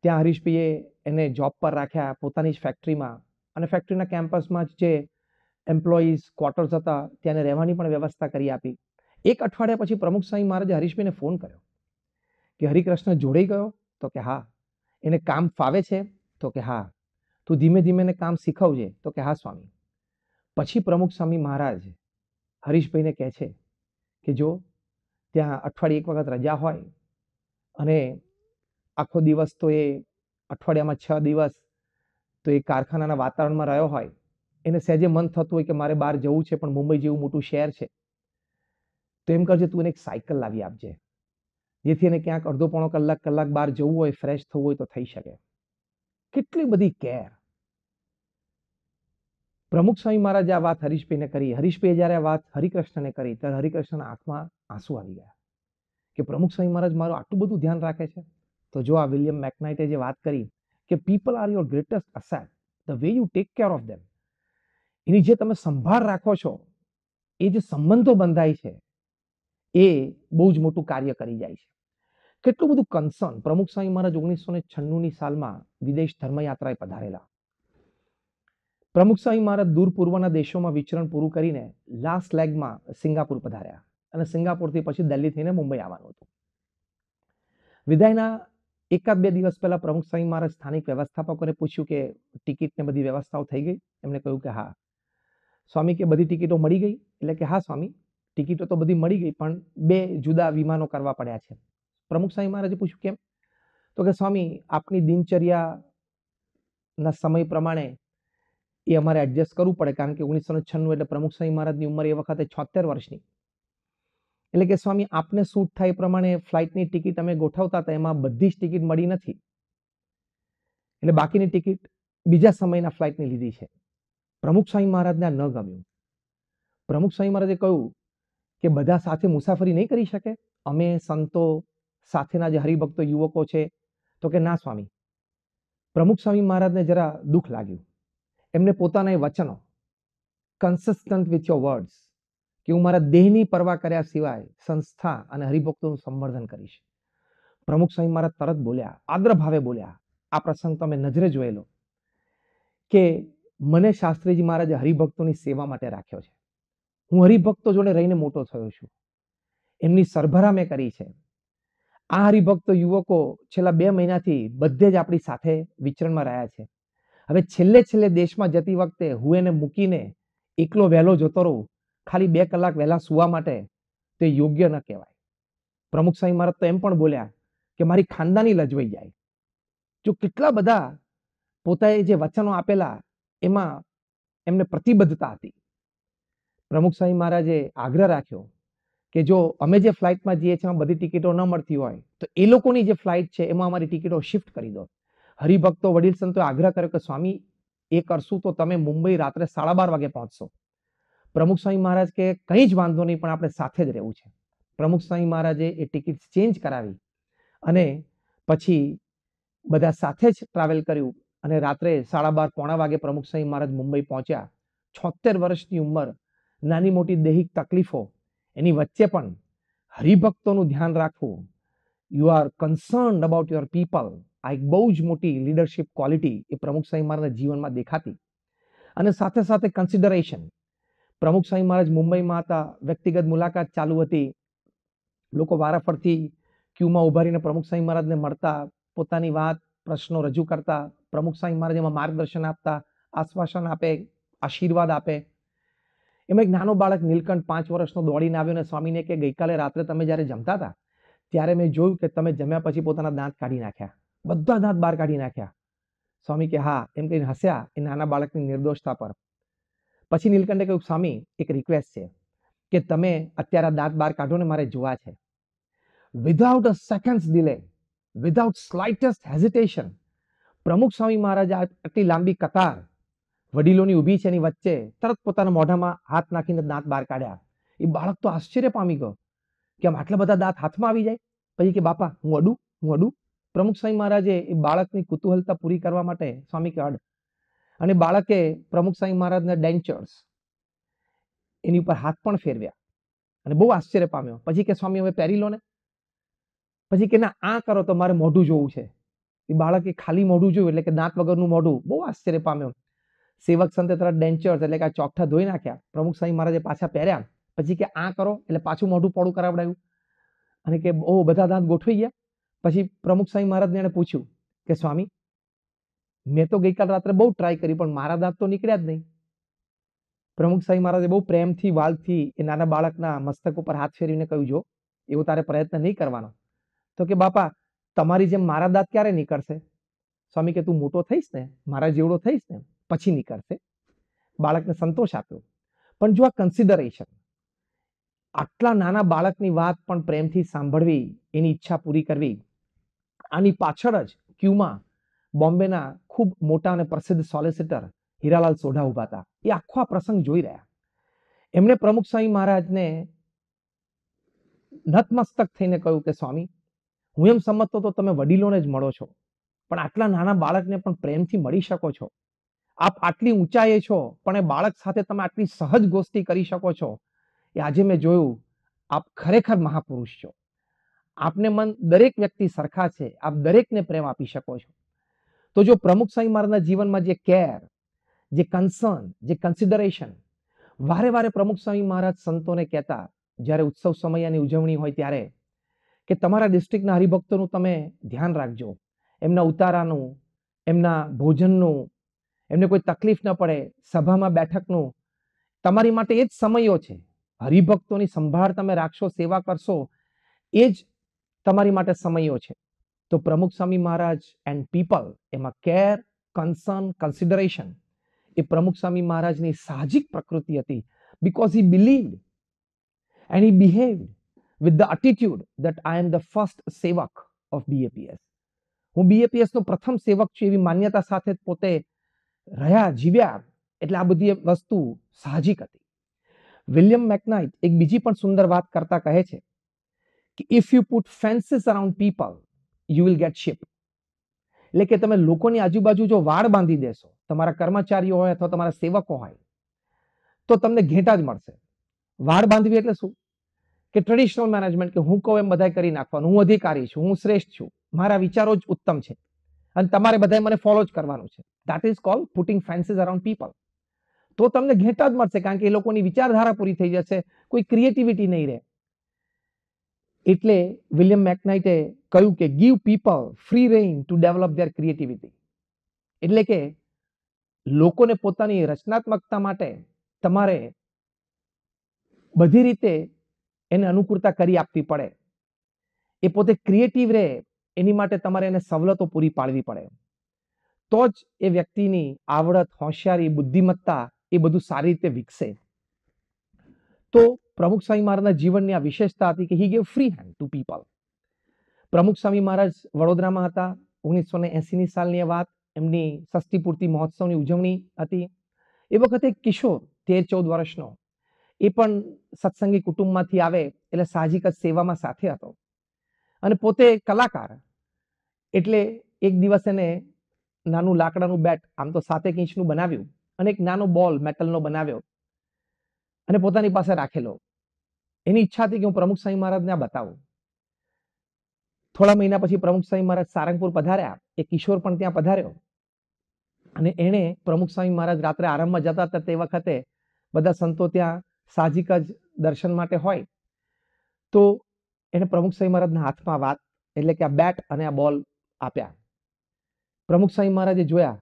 ત્યાં હરીશભાઈએ એને જોબ પર રાખ્યા પોતાની જ ફેક્ટરીમાં અને ફેક્ટરીના કેમ્પસમાં જે એમ્પ્લોઈઝ ક્વાર્ટર્સ હતા ત્યાં રહેવાની પણ વ્યવસ્થા કરી આપી એક અઠવાડિયા પછી પ્રમુખ સ્વામી મહારાજે હરીશભાઈને ફોન કર્યો કે હરિકૃષ્ણ જોડે ગયો તો કે હા એને કામ ફાવે છે તો કે હા તું ધીમે ધીમે એને કામ શીખવજે તો કે હા સ્વામી પછી પ્રમુખ સ્વામી મહારાજ હરીશભાઈને કહે છે કે જો ત્યાં અઠવાડિયે એક વખત રજા હોય અને આખો દિવસ તો એ અઠવાડિયામાં છ દિવસ તો એ કારખાનાના વાતાવરણમાં રહ્યો હોય એને સહેજે મન થતું હોય કે મારે બહાર જવું છે પણ મુંબઈ જેવું મોટું શહેર છે તો એમ કરજે તું એને એક સાયકલ લાવી આપજે જેથી એને ક્યાંક અડધો પોણો કલાક કલાક બહાર જવું હોય ફ્રેશ થવું હોય તો થઈ શકે કેટલી બધી કેર પ્રમુખ સ્વામી મહારાજે આ વાત હરીશભાઈને કરી હરીશભાઈ જ્યારે આ વાત હરિકૃષ્ણને કરી ત્યારે હરિકૃષ્ણના આંખમાં આંસુ આવી ગયા કે પ્રમુખ સ્વામી મહારાજ મારું આટલું બધું ધ્યાન રાખે છે તો જો આ વિલિયમ મેકનાઇટે જે વાત કરી કે people are your greatest asset the way you take care of them એની જે તમે સંભાળ રાખો છો એ જે સંબંધો બંધાય છે એ બહુ જ મોટું કાર્ય કરી જાય છે કેટલું બધું કન્સર્ન પ્રમુખ સ્વામી મહારાજ ઓગણીસો ને છન્નુંની સાલમાં વિદેશ ધર્મયાત્રાએ પધારેલા પ્રમુખ સ્વામી મહારાજ દૂર પૂર્વના દેશોમાં વિચરણ પૂરું કરીને લાસ્ટ લેગમાં સિંગાપુર પધાર્યા અને સિંગાપુરથી પછી દિલ્હી થઈને મુંબઈ આવવાનું હતું વિદાયના એકાદ બે દિવસ પહેલા પ્રમુખ સ્વામી મહારાજ સ્થાનિક વ્યવસ્થાપકોને પૂછ્યું કે ટિકિટ ને બધી વ્યવસ્થાઓ થઈ ગઈ એમણે કહ્યું કે હા સ્વામી કે બધી ટિકિટો મળી ગઈ એટલે કે હા સ્વામી ટિકિટો તો બધી મળી ગઈ પણ બે જુદા વિમાનો કરવા પડ્યા છે પ્રમુખ સ્વામી મહારાજે પૂછ્યું કેમ તો કે સ્વામી આપની દિનચર્યાના સમય પ્રમાણે એ અમારે એડજસ્ટ કરવું પડે કારણ કે ઓગણીસો છન્નું એટલે પ્રમુખ સ્વામી મહારાજની ઉંમર એ વખતે છોતેર વર્ષની એટલે કે સ્વામી આપને સૂટ થાય એ પ્રમાણે ફ્લાઇટની ટિકિટ અમે ગોઠવતા હતા એમાં બધી જ ટિકિટ મળી નથી એટલે બાકીની ટિકિટ બીજા સમયના ફ્લાઇટની લીધી છે પ્રમુખ સ્વામી મહારાજને આ ન ગમ્યું પ્રમુખ સ્વામી મહારાજે કહ્યું કે બધા સાથે મુસાફરી નહીં કરી શકે અમે સંતો સાથેના જે હરિભક્તો યુવકો છે તો કે ના સ્વામી પ્રમુખ સ્વામી મહારાજને જરા દુઃખ લાગ્યું એમને પોતાના એ વચનો કન્સિસ્ટન્ટ વિથ યોર વર્ડ્સ કે હું મારા દેહની પરવા કર્યા સિવાય સંસ્થા અને હરિભક્તોનું સંવર્ધન કરીશ પ્રમુખ સ્વામી મહારાજ તરત બોલ્યા આદ્ર ભાવે બોલ્યા આ પ્રસંગ તમે નજરે જોયેલો કે મને શાસ્ત્રીજી મહારાજે હરિભક્તોની સેવા માટે રાખ્યો છે હું હરિભક્તો જોડે રહીને મોટો થયો છું એમની સરભરા મેં કરી છે આ હરિભક્તો યુવકો છેલ્લા બે મહિનાથી બધે જ આપણી સાથે વિચરણમાં રહ્યા છે હવે છેલ્લે છેલ્લે દેશમાં જતી વખતે હું એને મૂકીને એકલો વહેલો જતો રહું ખાલી બે કલાક વહેલા સુવા માટે તે યોગ્ય ન કહેવાય પ્રમુખ સાંઈ મહારાજ તો એમ પણ બોલ્યા કે મારી ખાનદાની લજવાઈ જાય જો કેટલા બધા પોતાએ જે વચનો આપેલા એમાં એમને પ્રતિબદ્ધતા હતી પ્રમુખ સ્વામી મહારાજે આગ્રહ રાખ્યો કે જો અમે જે ફ્લાઇટમાં જઈએ છીએ બધી ટિકિટો ન મળતી હોય તો એ લોકોની જે ફ્લાઇટ છે એમાં અમારી ટિકિટો શિફ્ટ કરી દો હરિભક્તો વડીલ સંતો આગ્રહ કર્યો કે સ્વામી એ કરશું તો તમે મુંબઈ રાત્રે સાડા બાર વાગે પહોંચશો પ્રમુખ સ્વામી મહારાજ કે કંઈ જ વાંધો નહીં પણ આપણે સાથે જ રહેવું છે પ્રમુખ સ્વામી મહારાજે એ ટિકિટ ચેન્જ કરાવી અને પછી બધા સાથે જ ટ્રાવેલ કર્યું અને રાત્રે સાડા બાર પોણા વાગે પ્રમુખ સાંઈ મહારાજ મુંબઈ પહોંચ્યા છોતેર વર્ષની ઉંમર નાની મોટી દૈહિક તકલીફો એની વચ્ચે પણ હરિભક્તોનું ધ્યાન રાખવું you are concern about your people આ એક બહુ જ મોટી લીડરશિપ ક્વોલિટી એ પ્રમુખ સાંઈ મહારાજના જીવનમાં દેખાતી અને સાથે સાથે કન્સિડરેશન પ્રમુખ સાંઈ મહારાજ મુંબઈમાં હતા વ્યક્તિગત મુલાકાત ચાલુ હતી લોકો વારાફરતી ક્યુમાં ઉભા રહીને પ્રમુખ સાંઈ મહારાજને મળતા પોતાની વાત પ્રશ્નો રજૂ કરતા પ્રમુખ સાંઈ મહારાજ એમાં માર્ગદર્શન આપતા આશ્વાસન આપે આશીર્વાદ આપે એમાં એક નાનો બાળક નીલકંઠ પાંચ વર્ષનો દોડીને આવ્યો અને સ્વામીને કે ગઈકાલે રાત્રે તમે જ્યારે જમતા હતા ત્યારે મેં જોયું કે તમે જમ્યા પછી પોતાના દાંત કાઢી નાખ્યા બધા દાંત બહાર કાઢી નાખ્યા સ્વામી કે હા એમ કહીને હસ્યા એ નાના બાળકની નિર્દોષતા પર પછી નીલકંઠે કહ્યું સ્વામી એક રિક્વેસ્ટ છે કે તમે અત્યારે દાંત બહાર કાઢો ને મારે જોવા છે without a second delay without slightest hesitation Pramukh Swami મહારાજ આટલી લાંબી કતાર વડીલોની ઊભી છે એની વચ્ચે તરત પોતાના મોઢામાં હાથ નાખીને દાંત બહાર કાઢ્યા એ બાળક તો આશ્ચર્ય પામી ગયો કે આમ આટલા બધા દાંત હાથમાં આવી જાય પછી કે બાપા હું અડું હું અડું પ્રમુખ સ્વામી મહારાજે એ બાળકની કુતૂહલતા પૂરી કરવા માટે સ્વામી કે અડ અને બાળકે પ્રમુખ સ્વામી મહારાજના ડેન્ચર્સ એની ઉપર હાથ પણ ફેરવ્યા અને બહુ આશ્ચર્ય પામ્યો પછી કે સ્વામી હવે પહેરી લો ને પછી કે ના આ કરો તો મારે મોઢું જોવું છે એ બાળકે ખાલી મોઢું જોયું એટલે કે દાંત વગરનું મોઢું બહુ આશ્ચર્ય પામ્યું સેવક સંતે તરત ડેન્ચર્સ એટલે કે આ ચોકઠા ધોઈ નાખ્યા પ્રમુખ સ્વામી મહારાજે પાછા પહેર્યા પછી કે આ કરો એટલે પાછું મોઢું પોળું કરાવડાયું અને કે ઓ બધા દાંત ગોઠવી ગયા પછી પ્રમુખ સ્વામી મહારાજને એણે પૂછ્યું કે સ્વામી મેં તો ગઈકાલ રાત્રે બહુ ટ્રાય કરી પણ મારા દાંત તો નીકળ્યા જ નહીં પ્રમુખ સ્વામી મહારાજે બહુ પ્રેમથી વાલથી એ નાના બાળકના મસ્તક ઉપર હાથ ફેરવીને કહ્યું જો એવો તારે પ્રયત્ન નહીં કરવાનો તો કે બાપા તમારી જેમ મારા દાંત ક્યારે નીકળશે સ્વામી કે તું મોટો થઈશ ને મારા જેવડો થઈશ ને પછી નીકળશે બાળકને સંતોષ આપ્યો પણ જો આ કન્સિડરેશન આટલા નાના બાળકની વાત પણ પ્રેમથી સાંભળવી એની ઈચ્છા પૂરી કરવી આની પાછળ જ ક્યુમાં બોમ્બેના ખૂબ મોટા અને પ્રસિદ્ધ સોલિસિટર હીરાલાલ સોઢા ઉભા હતા એ આખો આ પ્રસંગ જોઈ રહ્યા એમણે પ્રમુખ સ્વામી મહારાજને નતમસ્તક થઈને કહ્યું કે સ્વામી હું એમ સમજતો તો તમે વડીલોને જ મળો છો પણ આટલા નાના બાળકને પણ પ્રેમથી મળી શકો છો આપ આટલી ઊંચાઈએ છો પણ એ બાળક સાથે તમે આટલી સહજ ગોષ્ઠી કરી શકો છો એ આજે મેં જોયું આપ ખરેખર મહાપુરુષ છો આપને મન દરેક વ્યક્તિ સરખા છે આપ દરેકને પ્રેમ આપી શકો છો તો જો પ્રમુખ સ્વામી મહારાજના જીવનમાં જે કેર જે કન્સર્ન જે કન્સિડરેશન વારે વારે પ્રમુખ સ્વામી મહારાજ સંતોને કહેતા જ્યારે ઉત્સવ સમયની ઉજવણી હોય ત્યારે કે તમારા ડિસ્ટ્રિક્ટના હરિભક્તોનું તમે ધ્યાન રાખજો એમના ઉતારાનું એમના ભોજનનું એમને કોઈ તકલીફ ન પડે સભામાં બેઠકનું તમારી માટે એ જ સમયો છે હરિભક્તોની સંભાળ તમે રાખશો સેવા કરશો એ જ તમારી માટે સમયો છે તો પ્રમુખ સ્વામી મહારાજ એન્ડ પીપલ એમાં કેર કન્સર્ન કન્સિડરેશન એ પ્રમુખ સ્વામી મહારાજની સાહજિક પ્રકૃતિ હતી because he believed and he behaved with the attitude that I am the first sevak of BAPS હું બીએપીએસ નો પ્રથમ સેવક છું એવી માન્યતા સાથે પોતે રહ્યા જીવ્યા એટલે આ બધી વસ્તુ સાહજિક હતી વિલિયમ મેકનાઇટ એક બીજી પણ સુંદર વાત કરતા કહે છે કે if you put fences around people you will get sheep એટલે કે તમે લોકોની આજુબાજુ જો વાડ બાંધી દેશો તમારા કર્મચારીઓ હોય અથવા તમારા સેવકો હોય તો તમને ઘેટા જ મળશે વાડ બાંધવી એટલે શું કે ટ્રેડિશનલ મેનેજમેન્ટ કે હું કહું એમ બધાય કરી નાખવાનું હું અધિકારી છું હું શ્રેષ્ઠ છું મારા વિચારો જ ઉત્તમ છે અને તમારે બધાએ મને ફોલો જ કરવાનું છે that is call putting fences around people તો તમને ઘેટા જ મળશે કારણ કે એ લોકોની વિચારધારા પૂરી થઈ જશે કોઈ ક્રિએટિવિટી નહીં રહે એટલે વિલિયમ મેકનાઇટે કહ્યું કે give people free rein to develop their creativity એટલે કે લોકોને પોતાની રચનાત્મકતા માટે તમારે બધી રીતે એને અનુકૂળતા કરી આપવી પડે એ પોતે ક્રિએટિવ રહે એની માટે તમારે એને સવલતો પૂરી પાડવી પડે તો જ એ વ્યક્તિની આવડત હોશિયારી બુદ્ધિમત્તા એ બધું સારી રીતે વિકસે તો પ્રમુખ સ્વામી મહારાજના જીવનની આ વિશેષતા હતી કે he gave free hand to people Pramukh Swami મહારાજ વડોદરામાં હતા ઓગણીસો ને એસીની સાલની વાત એમની ષષ્ઠી પૂર્તિ મહોત્સવની ઉજવણી હતી એ વખતે કિશોર તેર ચૌદ વર્ષનો એ પણ સત્સંગી કુટુંબમાંથી આવે એટલે સાહજિક જ સેવામાં સાથે હતો અને પોતે કલાકાર એટલે એક દિવસ એને નાનું લાકડાનું બેટ આમ તો સાતેક ઇંચનું બનાવ્યું અને એક નાનો બોલ મેટલનો બનાવ્યો અને પોતાની પાસે રાખેલો એની ઈચ્છા હતી કે હું પ્રમુખ સ્વામી મહારાજને આ બતાવું થોડા મહિના પછી પ્રમુખ સ્વામી મહારાજ સારંગપુર પધાર્યા એ કિશોર પણ ત્યાં પધાર્યો અને એણે પ્રમુખ સ્વામી મહારાજ રાત્રે આરામમાં જતા હતા તે વખતે બધા સંતો ત્યાં સાહજિક જ દર્શન માટે હોય તો એને પ્રમુખ સ્વામી મહારાજના હાથમાં વાત એટલે કે આ બેટ અને આ બોલ આપ્યા પ્રમુખ સ્વામી મહારાજે જોયા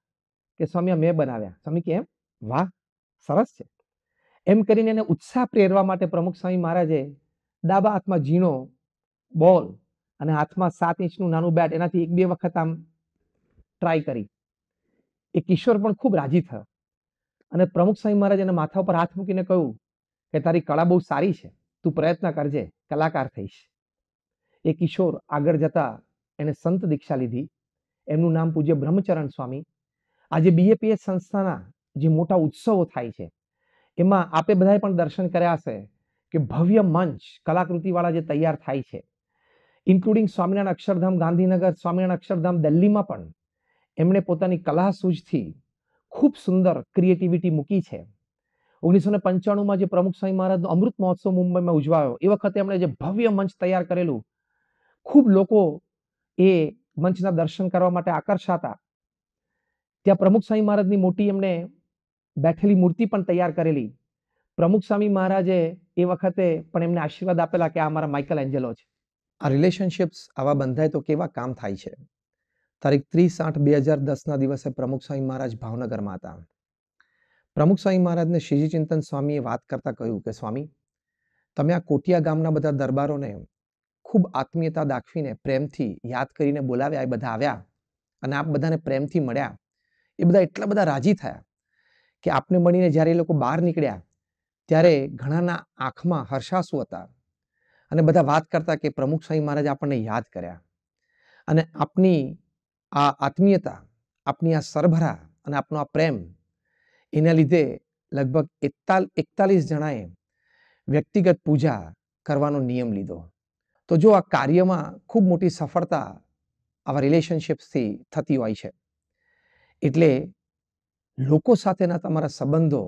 કે સ્વામી મેં બનાવ્યા સ્વામી કે એમ વાહ સરસ છે એમ કરીને એને ઉત્સાહ પ્રેરવા માટે પ્રમુખ સ્વામી મહારાજે ડાબા હાથમાં ઝીણો બોલ અને હાથમાં સાત ઇંચનું નાનું બેટ એનાથી એક બે વખત આમ ટ્રાય કરી એ કિશોર પણ ખૂબ રાજી થયો અને પ્રમુખ સ્વામી મહારાજ એના માથા ઉપર હાથ મૂકીને કહ્યું કે તારી કળા બહુ સારી છે તું પ્રયત્ન કરજે કલાકાર થઈશ એ કિશોર આગળ જતા એણે સંત દીક્ષા લીધી એમનું નામ પૂજ્ય બ્રહ્મચરણ સ્વામી આજે બીએપીએસ સંસ્થાના જે મોટા ઉત્સવો થાય છે એમાં આપે બધાએ પણ દર્શન કર્યા હશે કે ભવ્ય મંચ કલાકૃતિવાળા જે તૈયાર થાય છે ઇન્ક્લુડિંગ સ્વામિનારાયણ અક્ષરધામ ગાંધીનગર સ્વામિનારાયણ અક્ષરધામ દિલ્હીમાં પણ એમણે પોતાની કલા સૂઝથી ખૂબ સુંદર ક્રિએટિવિટી મૂકી છે ઓગણીસો ને પંચાણુંમાં જે પ્રમુખ સ્વામી મહારાજનો અમૃત મહોત્સવ મુંબઈમાં ઉજવાયો એ વખતે એમણે જે ભવ્ય મંચ તૈયાર કરેલું ખૂબ લોકો એ મંચના દર્શન કરવા માટે આકર્ષાતા ત્યાં પ્રમુખ સ્વામી મહારાજની મોટી એમણે બેઠેલી મૂર્તિ પણ તૈયાર કરેલી પ્રમુખ સ્વામી મહારાજે એ વખતે પણ એમને આશીર્વાદ આપેલા કે આ મારા માઇકલ એન્જેલો છે આ રિલેશનશિપ્સ આવા બંધાય તો કેવા કામ થાય છે તારીખ ત્રીસ આઠ બે હજાર દસના દિવસે પ્રમુખ સ્વામી મહારાજ ભાવનગરમાં હતા પ્રમુખ સ્વામી મહારાજને શ્રીજી ચિંતન સ્વામીએ વાત કરતા કહ્યું કે સ્વામી તમે આ કોટિયા ગામના બધા દરબારોને ખૂબ આત્મીયતા દાખવીને પ્રેમથી યાદ કરીને બોલાવ્યા એ બધા આવ્યા અને આપ બધાને પ્રેમથી મળ્યા એ બધા એટલા બધા રાજી થયા કે આપને મળીને જ્યારે એ લોકો બહાર નીકળ્યા ત્યારે ઘણાના આંખમાં હર્ષાસુ હતા અને બધા વાત કરતા કે પ્રમુખ સ્વામી મહારાજ આપણને યાદ કર્યા અને આપની આ આત્મીયતા આપની આ સરભરા અને આપનો આ પ્રેમ એના લીધે લગભગ એકતાલ એકતાલીસ જણાએ વ્યક્તિગત પૂજા કરવાનો નિયમ લીધો તો જો આ કાર્યમાં ખૂબ મોટી સફળતા આવા રિલેશનશિપ્સથી થતી હોય છે એટલે લોકો સાથેના તમારા સંબંધો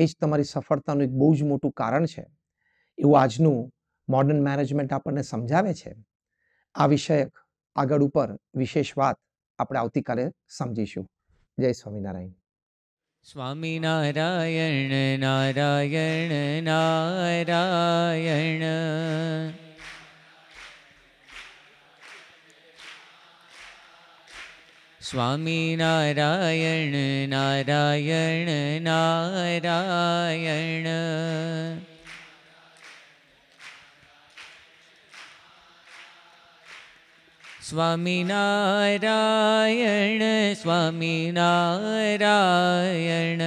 એ જ તમારી સફળતાનું એક બહુ જ મોટું કારણ છે એવું આજનું મોડર્ન મેનેજમેન્ટ આપણને સમજાવે છે આ વિષયક આગળ ઉપર વિશેષ વાત આપણે આવતીકાલે સમજીશું જય સ્વામિનારાયણ સ્વામી નારાયણ નારાયણ નારાયણ સ્વામી નારાયણ નારાયણ નારાયણ स्वामी नारायण स्वामी नारायण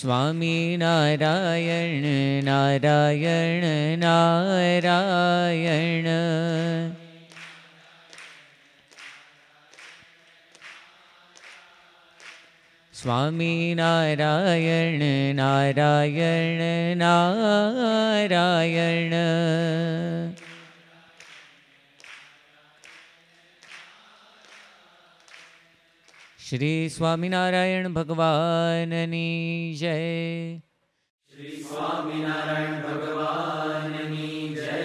स्वामी नारायण नारायण नारायण સ્વામી નારાયણ નારાયણ નારાયણ શ્રી સ્વામિનારાયણ ભગવાનની જય શ્રી સ્વામિનારાયણ ભગવાનની જય